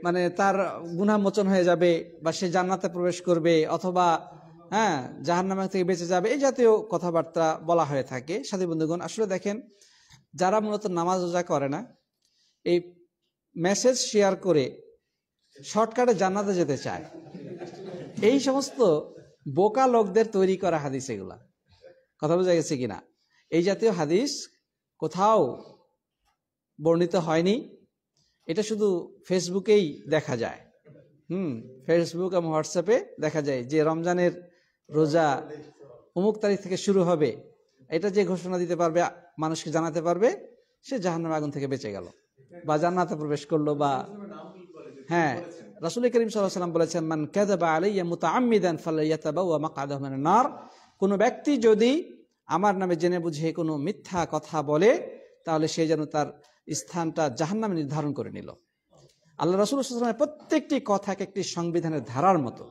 মানে তার গুণামোচন হয়ে যাবে বা সে জান্নাতে প্রবেশ করবে অথবা হ্যাঁ নামে থেকে বেঁচে যাবে এই জাতীয় কথাবার্তা বলা হয়ে থাকে সাথী বন্ধুগণ আসলে দেখেন যারা মূলত নামাজ রোজা করে না এই মেসেজ শেয়ার করে শর্টকাটে জান্নাতে যেতে চায় এই সমস্ত বোকা লোকদের তৈরি করা হাদিস এগুলা কথা বোঝা গেছে কিনা এই জাতীয় হাদিস কোথাও বর্ণিত হয়নি এটা শুধু ফেসবুকেই দেখা যায় হুম ফেসবুক এবং হোয়াটসঅ্যাপে দেখা যায় যে রমজানের রোজা অমুক তারিখ থেকে শুরু হবে এটা যে ঘোষণা দিতে পারবে মানুষকে জানাতে পারবে সে জাহান্ন আগুন থেকে বেঁচে গেল বা জান্নাতে প্রবেশ করলো বা হ্যাঁ রাসুল করিম সাল্লাম বলেছেন মান কেদাবা আলাইয়া মুতাআমিদান ফালাইয়াতাবা ওয়া নার কোনো ব্যক্তি যদি আমার নামে জেনে বুঝে কোনো মিথ্যা কথা বলে তাহলে সে যেন তার স্থানটা জাহান্নামে নির্ধারণ করে নিল আল্লাহ রসুল প্রত্যেকটি কথাকে একটি সংবিধানের ধারার মতো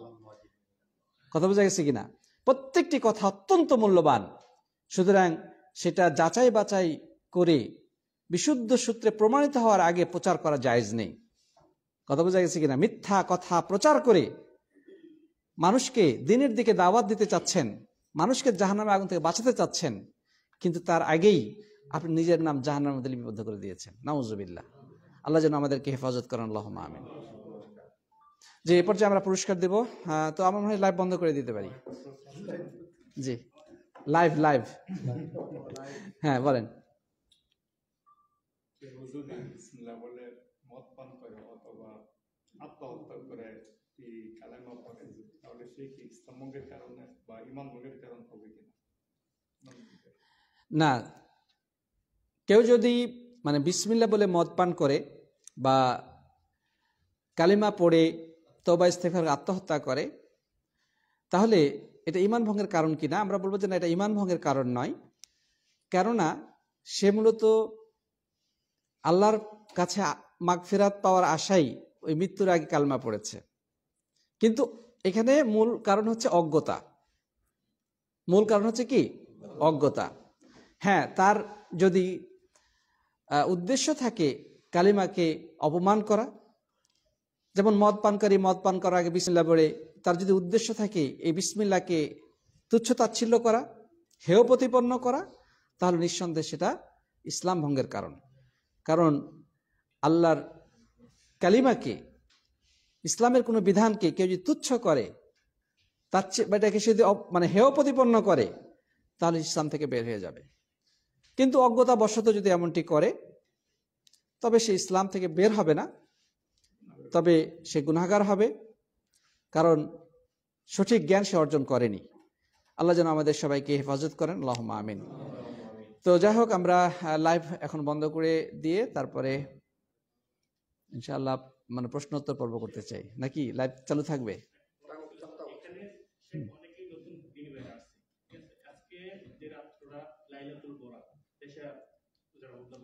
কথা বোঝা গেছে কিনা প্রত্যেকটি কথা অত্যন্ত মূল্যবান সুতরাং সেটা যাচাই বাছাই করে বিশুদ্ধ সূত্রে প্রমাণিত হওয়ার আগে প্রচার করা জায়জ নেই কথা বোঝা গেছে কিনা মিথ্যা কথা প্রচার করে মানুষকে দিনের দিকে দাওয়াত দিতে চাচ্ছেন মানুষকে জাহান্নামে আগুন থেকে বাঁচাতে চাচ্ছেন কিন্তু তার আগেই আপনি নিজের নাম জাহান্নার মধ্যে লিপিবদ্ধ করে দিয়েছেন নাউজুবিল্লা আল্লাহ যেন আমাদেরকে হেফাজত করেন আল্লাহ আমিন জি এরপর যে আমরা পুরস্কার দেব তো আমার মনে হয় লাইভ বন্ধ করে দিতে পারি জি লাইভ লাইভ হ্যাঁ বলেন না কেউ যদি মানে বিসমিল্লা বলে মদ পান করে বা কালিমা পড়ে তবা ইস্তেফার আত্মহত্যা করে তাহলে এটা ইমান ভঙ্গের কারণ কি না আমরা বলবো যে না এটা ইমান ভঙ্গের কারণ নয় কেননা সে মূলত আল্লাহর কাছে মাগফেরাত পাওয়ার আশাই ওই মৃত্যুর আগে কালমা পড়েছে কিন্তু এখানে মূল কারণ হচ্ছে অজ্ঞতা মূল কারণ হচ্ছে কি অজ্ঞতা হ্যাঁ তার যদি উদ্দেশ্য থাকে কালিমাকে অপমান করা যেমন মদ পানকারী মদ পান করার আগে বিসমিল্লা বলে তার যদি উদ্দেশ্য থাকে এই বিসমিল্লাকে তুচ্ছ তাচ্ছিল্য করা হেয় প্রতিপন্ন করা তাহলে নিঃসন্দেহে সেটা ইসলাম ভঙ্গের কারণ কারণ আল্লাহর কালিমাকে ইসলামের কোনো বিধানকে কেউ যদি তুচ্ছ করে তার চেয়ে এটাকে সে যদি মানে হেয় প্রতিপন্ন করে তাহলে ইসলাম থেকে বের হয়ে যাবে কিন্তু অজ্ঞতাবশত যদি এমনটি করে তবে সে ইসলাম থেকে বের হবে না তবে সে গুনাগার হবে কারণ সঠিক জ্ঞান সে অর্জন করেনি আল্লাহ যেন আমাদের সবাইকে হেফাজত করেন আল্লাহ আমিন তো যাই হোক আমরা লাইভ এখন বন্ধ করে দিয়ে তারপরে ইনশাআল্লাহ মানে প্রশ্নোত্তর পর্ব করতে চাই নাকি লাইভ চালু থাকবে করছে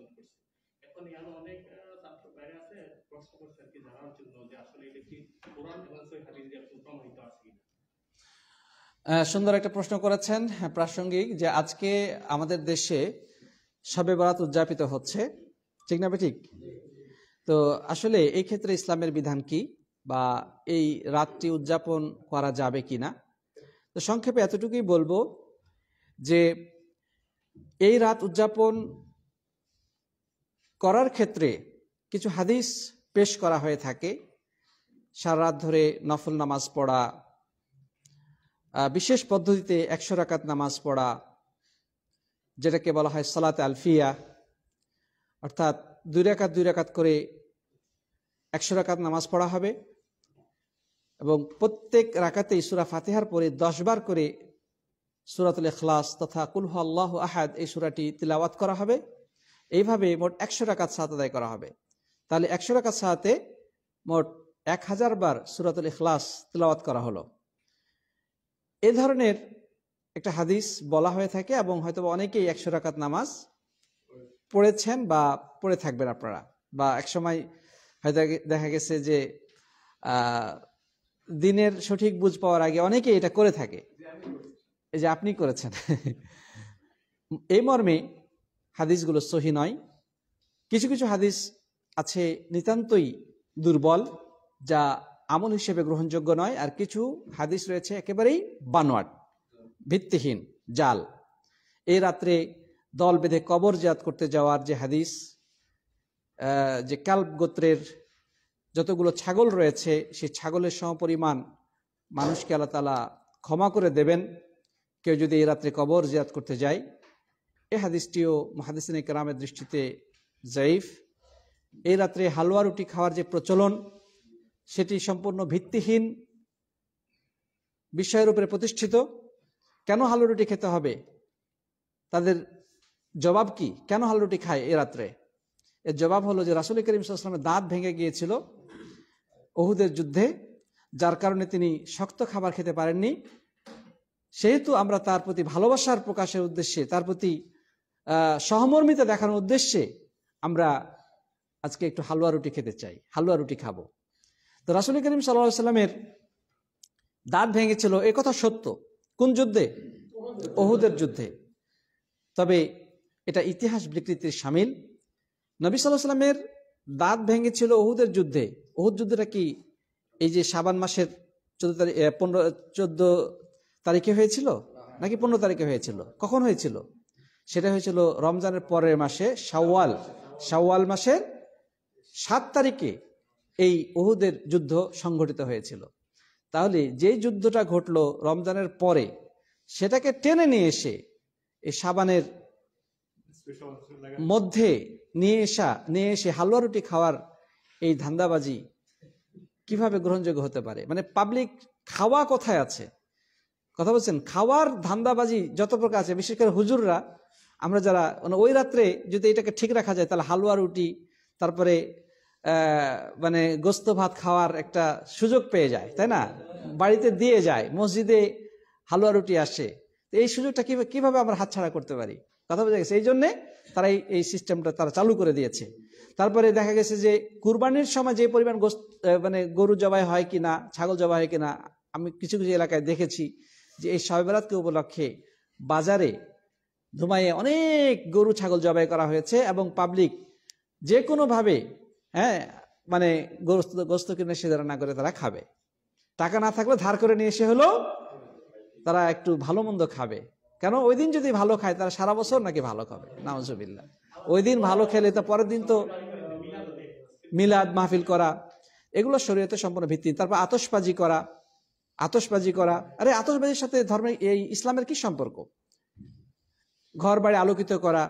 এখন অনেক ছাত্র বাইরে আছে প্রশ্ন করছে আর কি জানার জন্য যে আসলে এটা কি কোরআন এবং হাদিস দিয়ে প্রমাণিত আছে কিনা সুন্দর একটা প্রশ্ন করেছেন হ্যাঁ, প্রাসঙ্গিক যে আজকে আমাদের দেশে সবে বরাত উদযাপিত হচ্ছে ঠিক না ঠিক তো আসলে এই ক্ষেত্রে ইসলামের বিধান কি বা এই রাতটি উদযাপন করা যাবে কি না তো সংক্ষেপে এতটুকুই বলবো যে এই রাত উদযাপন করার ক্ষেত্রে কিছু হাদিস পেশ করা হয়ে থাকে সারা রাত ধরে নফল নামাজ পড়া বিশেষ পদ্ধতিতে একশো রাকাত নামাজ পড়া যেটাকে বলা হয় সলাত আলফিয়া অর্থাৎ দুই রাকাত দুই রাকাত করে একশো রাকাত নামাজ পড়া হবে এবং প্রত্যেক রাকাতে ইসুরা ফাতেহার পরে দশবার করে সুরাতুল এখলাস তথা কুলহ আল্লাহ আহাদ এই সুরাটি তিলাওয়াত করা হবে এইভাবে মোট একশো টাকা সাথ আদায় করা হবে তাহলে একশো টাকা সাথে মোট এক হাজার বার সুরাতুল এখলাস তিলাওয়াত করা হলো এ ধরনের একটা হাদিস বলা হয়ে থাকে এবং হয়তো অনেকেই একশো রাকাত নামাজ পড়েছেন বা পড়ে থাকবেন আপনারা বা একসময় হয়তো দেখা গেছে যে দিনের সঠিক বুঝ পাওয়ার আগে অনেকেই এটা করে থাকে এই যে আপনি করেছেন এই মর্মে হাদিসগুলো সহি নয় কিছু কিছু হাদিস আছে নিতান্তই দুর্বল যা আমল হিসেবে গ্রহণযোগ্য নয় আর কিছু হাদিস রয়েছে একেবারেই বানোয়াট ভিত্তিহীন জাল এই রাত্রে দল বেঁধে কবর জাত করতে যাওয়ার যে হাদিস যে কাল্প গোত্রের যতগুলো ছাগল রয়েছে সেই ছাগলের সমপরিমাণ মানুষকে আল্লাহ তালা ক্ষমা করে দেবেন কেউ যদি এই রাত্রে কবর জিয়াত করতে যায় এ হাদিসটিও মহাদিসিনে কেরামের দৃষ্টিতে জয়ীফ এই রাত্রে হালুয়া রুটি খাওয়ার যে প্রচলন সেটি সম্পূর্ণ ভিত্তিহীন বিষয়ের উপরে প্রতিষ্ঠিত কেন হালুয়া রুটি খেতে হবে তাদের জবাব কি কেন হালু রুটি খায় এ রাত্রে এর জবাব হলো যে রাসুল করিম সাল্লামের দাঁত ভেঙে গিয়েছিল ওহুদের যুদ্ধে যার কারণে তিনি শক্ত খাবার খেতে পারেননি সেহেতু আমরা তার প্রতি ভালোবাসার প্রকাশের উদ্দেশ্যে তার প্রতি সহমর্মিতা দেখানোর উদ্দেশ্যে আমরা আজকে একটু হালুয়া রুটি খেতে চাই হালুয়া রুটি খাবো তো রাসুল করিম সাল্লা সাল্লামের দাঁত ভেঙেছিল এ কথা সত্য কোন যুদ্ধে অহুদের যুদ্ধে তবে এটা ইতিহাস বিকৃতির সামিল নবী সাল্লাহ সাল্লামের দাঁত ভেঙেছিল অহুদের যুদ্ধে অহুদ যুদ্ধটা কি এই যে সাবান মাসের চোদ্দ তারিখ পনেরো চোদ্দ তারিখে হয়েছিল নাকি পনেরো তারিখে হয়েছিল কখন হয়েছিল সেটা হয়েছিল রমজানের পরের মাসে শাওয়াল সাওয়াল মাসের সাত তারিখে এই ওহুদের যুদ্ধ সংঘটিত হয়েছিল তাহলে যেই যুদ্ধটা ঘটল রমজানের পরে সেটাকে টেনে নিয়ে এসে এই সাবানের মধ্যে নিয়ে এসা নিয়ে এসে হালুয়া রুটি খাওয়ার এই ধান্দাবাজি কিভাবে গ্রহণযোগ্য হতে পারে মানে পাবলিক খাওয়া কোথায় আছে কথা বলছেন খাওয়ার ধান্দাবাজি যত প্রকার আছে বিশেষ করে হুজুররা আমরা যারা মানে ওই রাত্রে যদি এটাকে ঠিক রাখা যায় তাহলে হালুয়া রুটি তারপরে মানে গোস্ত ভাত খাওয়ার একটা সুযোগ পেয়ে যায় তাই না বাড়িতে দিয়ে যায় মসজিদে হালুয়া রুটি আসে এই সুযোগটা কিভাবে আমরা হাতছাড়া করতে পারি কথা বোঝা গেছে এই জন্যে তারাই এই সিস্টেমটা তারা চালু করে দিয়েছে তারপরে দেখা গেছে যে কুরবানির সময় যে পরিমাণ গোস মানে গরু জবাই হয় কিনা ছাগল জবাই হয় কিনা আমি কিছু কিছু এলাকায় দেখেছি যে এই সাবেবেলাদকে উপলক্ষে বাজারে ধুমাইয়ে অনেক গরু ছাগল জবাই করা হয়েছে এবং পাবলিক যে কোনোভাবে হ্যাঁ মানে গোস্ত গোস্ত কিনে সে না করে তারা খাবে টাকা না থাকলে ধার করে নিয়ে এসে হলো তারা একটু ভালো মন্দ খাবে কেন ওই দিন যদি ভালো খায় তারা সারা বছর নাকি ভালো খাবে নামজবিল্লা ওই দিন ভালো খেলে তো পরের দিন তো মিলাদ মাহফিল করা এগুলো শরীরতে সম্পূর্ণ ভিত্তি তারপর আতসবাজি করা আতসবাজি করা আরে আতসবাজির সাথে ধর্মের এই ইসলামের কি সম্পর্ক ঘর বাড়ি আলোকিত করা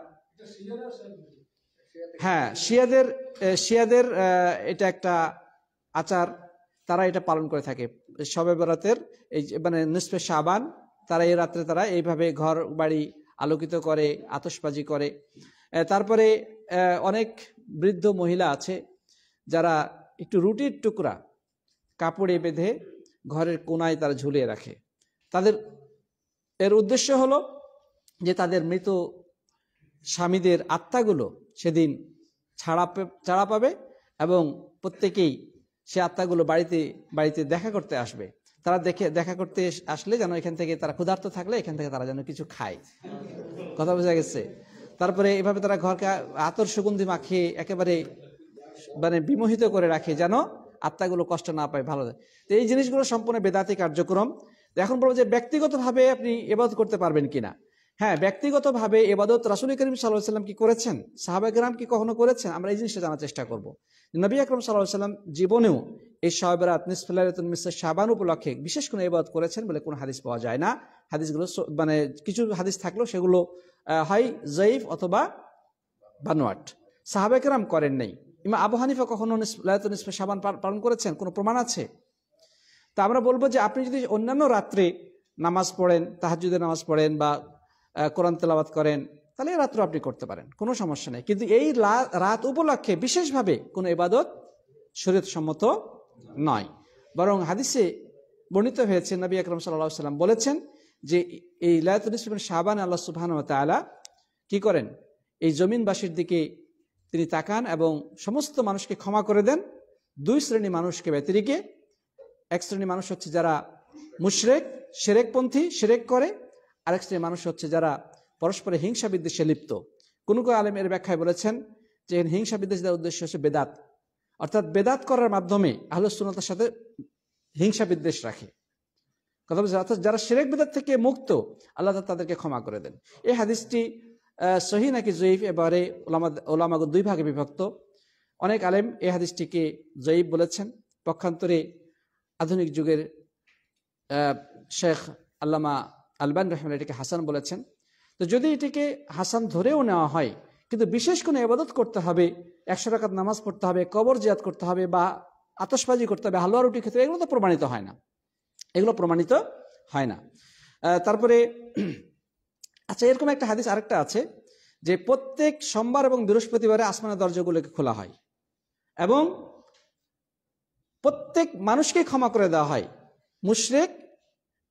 হ্যাঁ শিয়াদের শিয়াদের এটা একটা আচার তারা এটা পালন করে থাকে সবে বরাতের এই মানে নিসফে সাবান তারা এই রাত্রে তারা এইভাবে ঘর বাড়ি আলোকিত করে আতসবাজি করে তারপরে অনেক বৃদ্ধ মহিলা আছে যারা একটু রুটির টুকরা কাপড়ে বেঁধে ঘরের কোনায় তারা ঝুলিয়ে রাখে তাদের এর উদ্দেশ্য হলো যে তাদের মৃত স্বামীদের আত্মাগুলো সেদিন ছাড়া ছাড়া পাবে এবং প্রত্যেকেই সে আত্মাগুলো বাড়িতে বাড়িতে দেখা করতে আসবে তারা দেখে দেখা করতে আসলে যেন এখান থেকে তারা ক্ষুধার্ত থাকলে এখান থেকে তারা যেন কিছু খায় কথা বোঝা গেছে তারপরে এভাবে তারা ঘরকে আতর সুগন্ধি মাখিয়ে একেবারে মানে বিমোহিত করে রাখে যেন আত্মাগুলো কষ্ট না পায় ভালো তো এই জিনিসগুলো সম্পূর্ণ বেদাতি কার্যক্রম এখন বলবো যে ব্যক্তিগতভাবে আপনি এবাদত করতে পারবেন কিনা হ্যাঁ ব্যক্তিগতভাবে এবাদত রাসুল করিম সাল্লাহ সাল্লাম কি করেছেন সাহাবাগরাম কি কখনো করেছেন আমরা এই জিনিসটা জানার চেষ্টা করব নবী আকরম সাল্লাহ সাল্লাম জীবনেও এই সাহেবরাত নিসফুল্লাহতুল মিস্টার শাবান উপলক্ষে বিশেষ কোনো এবাদত করেছেন বলে কোনো হাদিস পাওয়া যায় না হাদিসগুলো মানে কিছু হাদিস থাকলেও সেগুলো হয় জয়ীফ অথবা বানোয়াট সাহাবেকরাম করেন নাই ইমা আবু হানিফা কখনো লায়তুল ইসমে সাবান পালন করেছেন কোনো প্রমাণ আছে তা আমরা বলবো যে আপনি যদি অন্যান্য রাত্রে নামাজ পড়েন তাহাজুদে নামাজ পড়েন বা কোরআন তেলাবাদ করেন তাহলে রাত্র আপনি করতে পারেন কোনো সমস্যা নেই কিন্তু এই রাত উপলক্ষে বিশেষভাবে কোনো এবাদত সম্মত নয় বরং হাদিসে বর্ণিত হয়েছে নবী আকরম সাল্লা সাল্লাম বলেছেন যে এই লায়াতুল ইসলামের সাবান আল্লাহ সুবাহ কি করেন এই জমিনবাসীর দিকে তিনি তাকান এবং সমস্ত মানুষকে ক্ষমা করে দেন দুই শ্রেণী মানুষকে ব্যতিরিকে এক শ্রেণী মানুষ হচ্ছে যারা মুশরেক সেরেকপন্থী সেরেক করে আরেক শ্রেণী মানুষ হচ্ছে যারা পরস্পরে হিংসা বিদ্বেষে লিপ্ত কোনো কোনো আলেম এর ব্যাখ্যায় বলেছেন যে হিংসা বিদ্বেষ দেওয়ার উদ্দেশ্য হচ্ছে বেদাত অর্থাৎ বেদাত করার মাধ্যমে আহলসুনতার সাথে হিংসা বিদ্বেষ রাখে কথা বলছে অর্থাৎ যারা সেরেক বেদাত থেকে মুক্ত আল্লাহ তাদেরকে ক্ষমা করে দেন এই হাদিসটি সহি নাকি জয়ীফ এবারে ওলামা ওলামাগ দুই ভাগে বিভক্ত অনেক আলেম এ হাদিসটিকে জয়ীফ বলেছেন পক্ষান্তরে আধুনিক যুগের শেখ আল্লামা আলবান রহমান এটিকে হাসান বলেছেন তো যদি এটিকে হাসান ধরেও নেওয়া হয় কিন্তু বিশেষ কোনো এবাদত করতে হবে একশো টাকাত নামাজ পড়তে হবে কবর জিয়াদ করতে হবে বা আতসবাজি করতে হবে হালুয়া রুটি খেতে এগুলো তো প্রমাণিত হয় না এগুলো প্রমাণিত হয় না তারপরে আচ্ছা এরকম একটা হাদিস আরেকটা আছে যে প্রত্যেক সোমবার এবং বৃহস্পতিবারে আসমানের দরজাগুলোকে খোলা হয় এবং প্রত্যেক মানুষকে ক্ষমা করে দেওয়া হয় মুশরেক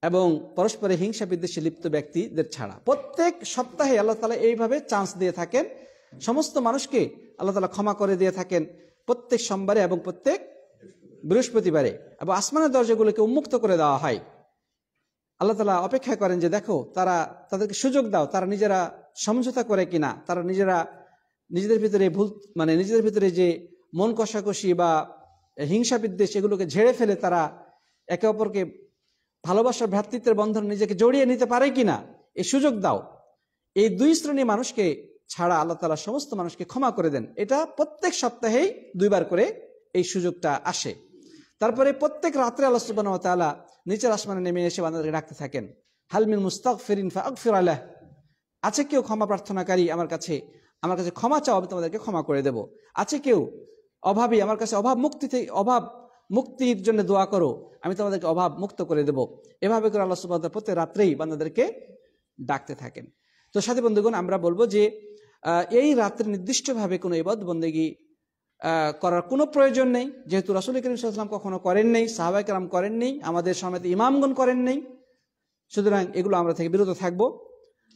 এবং পরস্পরে হিংসা বিদ্বেষে লিপ্ত ব্যক্তিদের ছাড়া প্রত্যেক সপ্তাহে আল্লাহ তালা এইভাবে চান্স দিয়ে থাকেন সমস্ত মানুষকে আল্লাহ তালা ক্ষমা করে দিয়ে থাকেন প্রত্যেক সোমবারে এবং প্রত্যেক বৃহস্পতিবারে এবং আসমানের দরজাগুলোকে উন্মুক্ত করে দেওয়া হয় আল্লাহ তালা অপেক্ষা করেন যে দেখো তারা তাদেরকে সুযোগ দাও তারা নিজেরা সমঝোতা করে কিনা তারা নিজেরা নিজেদের ভিতরে ভুল মানে নিজেদের ভিতরে যে মন কষাকষি বা হিংসা বিদ্বেষ এগুলোকে ঝেড়ে ফেলে তারা একে অপরকে ভালোবাসার ভ্রাতৃত্বের বন্ধন নিজেকে জড়িয়ে নিতে পারে কিনা এই সুযোগ দাও এই দুই শ্রেণী মানুষকে ছাড়া আল্লাহ তালা সমস্ত মানুষকে ক্ষমা করে দেন এটা প্রত্যেক সপ্তাহেই দুইবার করে এই সুযোগটা আসে তারপরে প্রত্যেক রাত্রে আল্লাহ সুবান তালা নিচের আসমানে নেমে এসে বান্দাদেরকে ডাকতে থাকেন হালমিন মুস্তাক ফেরিন ফা আকফির আল্লাহ আছে কেউ ক্ষমা প্রার্থনাকারী আমার কাছে আমার কাছে ক্ষমা চাও আমি তোমাদেরকে ক্ষমা করে দেব আছে কেউ অভাবী আমার কাছে অভাব মুক্তি থেকে অভাব মুক্তির জন্য দোয়া করো আমি তোমাদেরকে অভাব মুক্ত করে দেব এভাবে করে আল্লাহ সুবাদ প্রত্যেক রাত্রেই বান্দাদেরকে ডাকতে থাকেন তো সাথে বন্ধুগণ আমরা বলবো যে এই রাত্রে নির্দিষ্টভাবে কোনো এবাদ বন্দেগী করার কোনো প্রয়োজন নেই যেহেতু রাসুল করিম সাল্লাম কখনো করেন নেই সাহাবাই কালাম করেন নেই আমাদের সমেত ইমামগণ করেন নেই সুতরাং এগুলো আমরা থেকে বিরত থাকব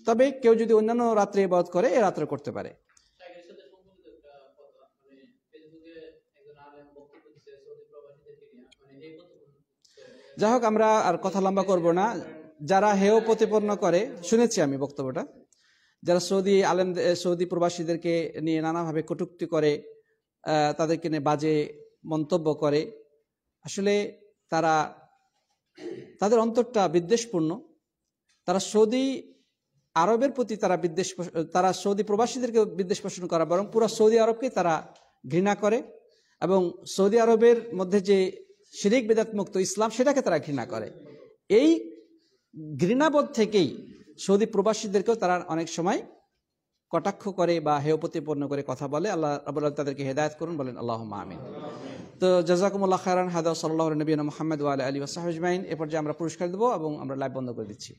তবে কেউ যদি অন্যান্য রাত্রে বধ করে এ রাত্রে করতে পারে মানে মানে যাই হোক আমরা আর কথা লম্বা করব না যারা হেয় প্রতিপন্ন করে শুনেছি আমি বক্তব্যটা যারা সৌদি আলেম সৌদি প্রবাসীদেরকে নিয়ে নানাভাবে কটুক্তি করে তাদেরকে নিয়ে বাজে মন্তব্য করে আসলে তারা তাদের অন্তরটা বিদ্বেষপূর্ণ তারা সৌদি আরবের প্রতি তারা বিদ্বেষ তারা সৌদি প্রবাসীদেরকে বিদ্বেষ পোষণ করা বরং পুরো সৌদি আরবকে তারা ঘৃণা করে এবং সৌদি আরবের মধ্যে যে শিরিক বেদাতমুক্ত ইসলাম সেটাকে তারা ঘৃণা করে এই ঘৃণাবোধ থেকেই সৌদি প্রবাসীদেরকেও তারা অনেক সময় কটাক্ষ করে বা হেয়পতিপন্ন করে কথা বলে আল্লাহ আবুল তাদেরকে হেদায়ত করুন বলেন আল্লাহ আমিন তো জাজাকুমুল্লাহ খায়রান হাদা সাল্লাহ নবীন মোহাম্মদ আলী আলী ওসাহজমাইন এরপর যে আমরা পুরস্কার দেবো এবং আমরা লাইভ বন্ধ করে দিচ্ছি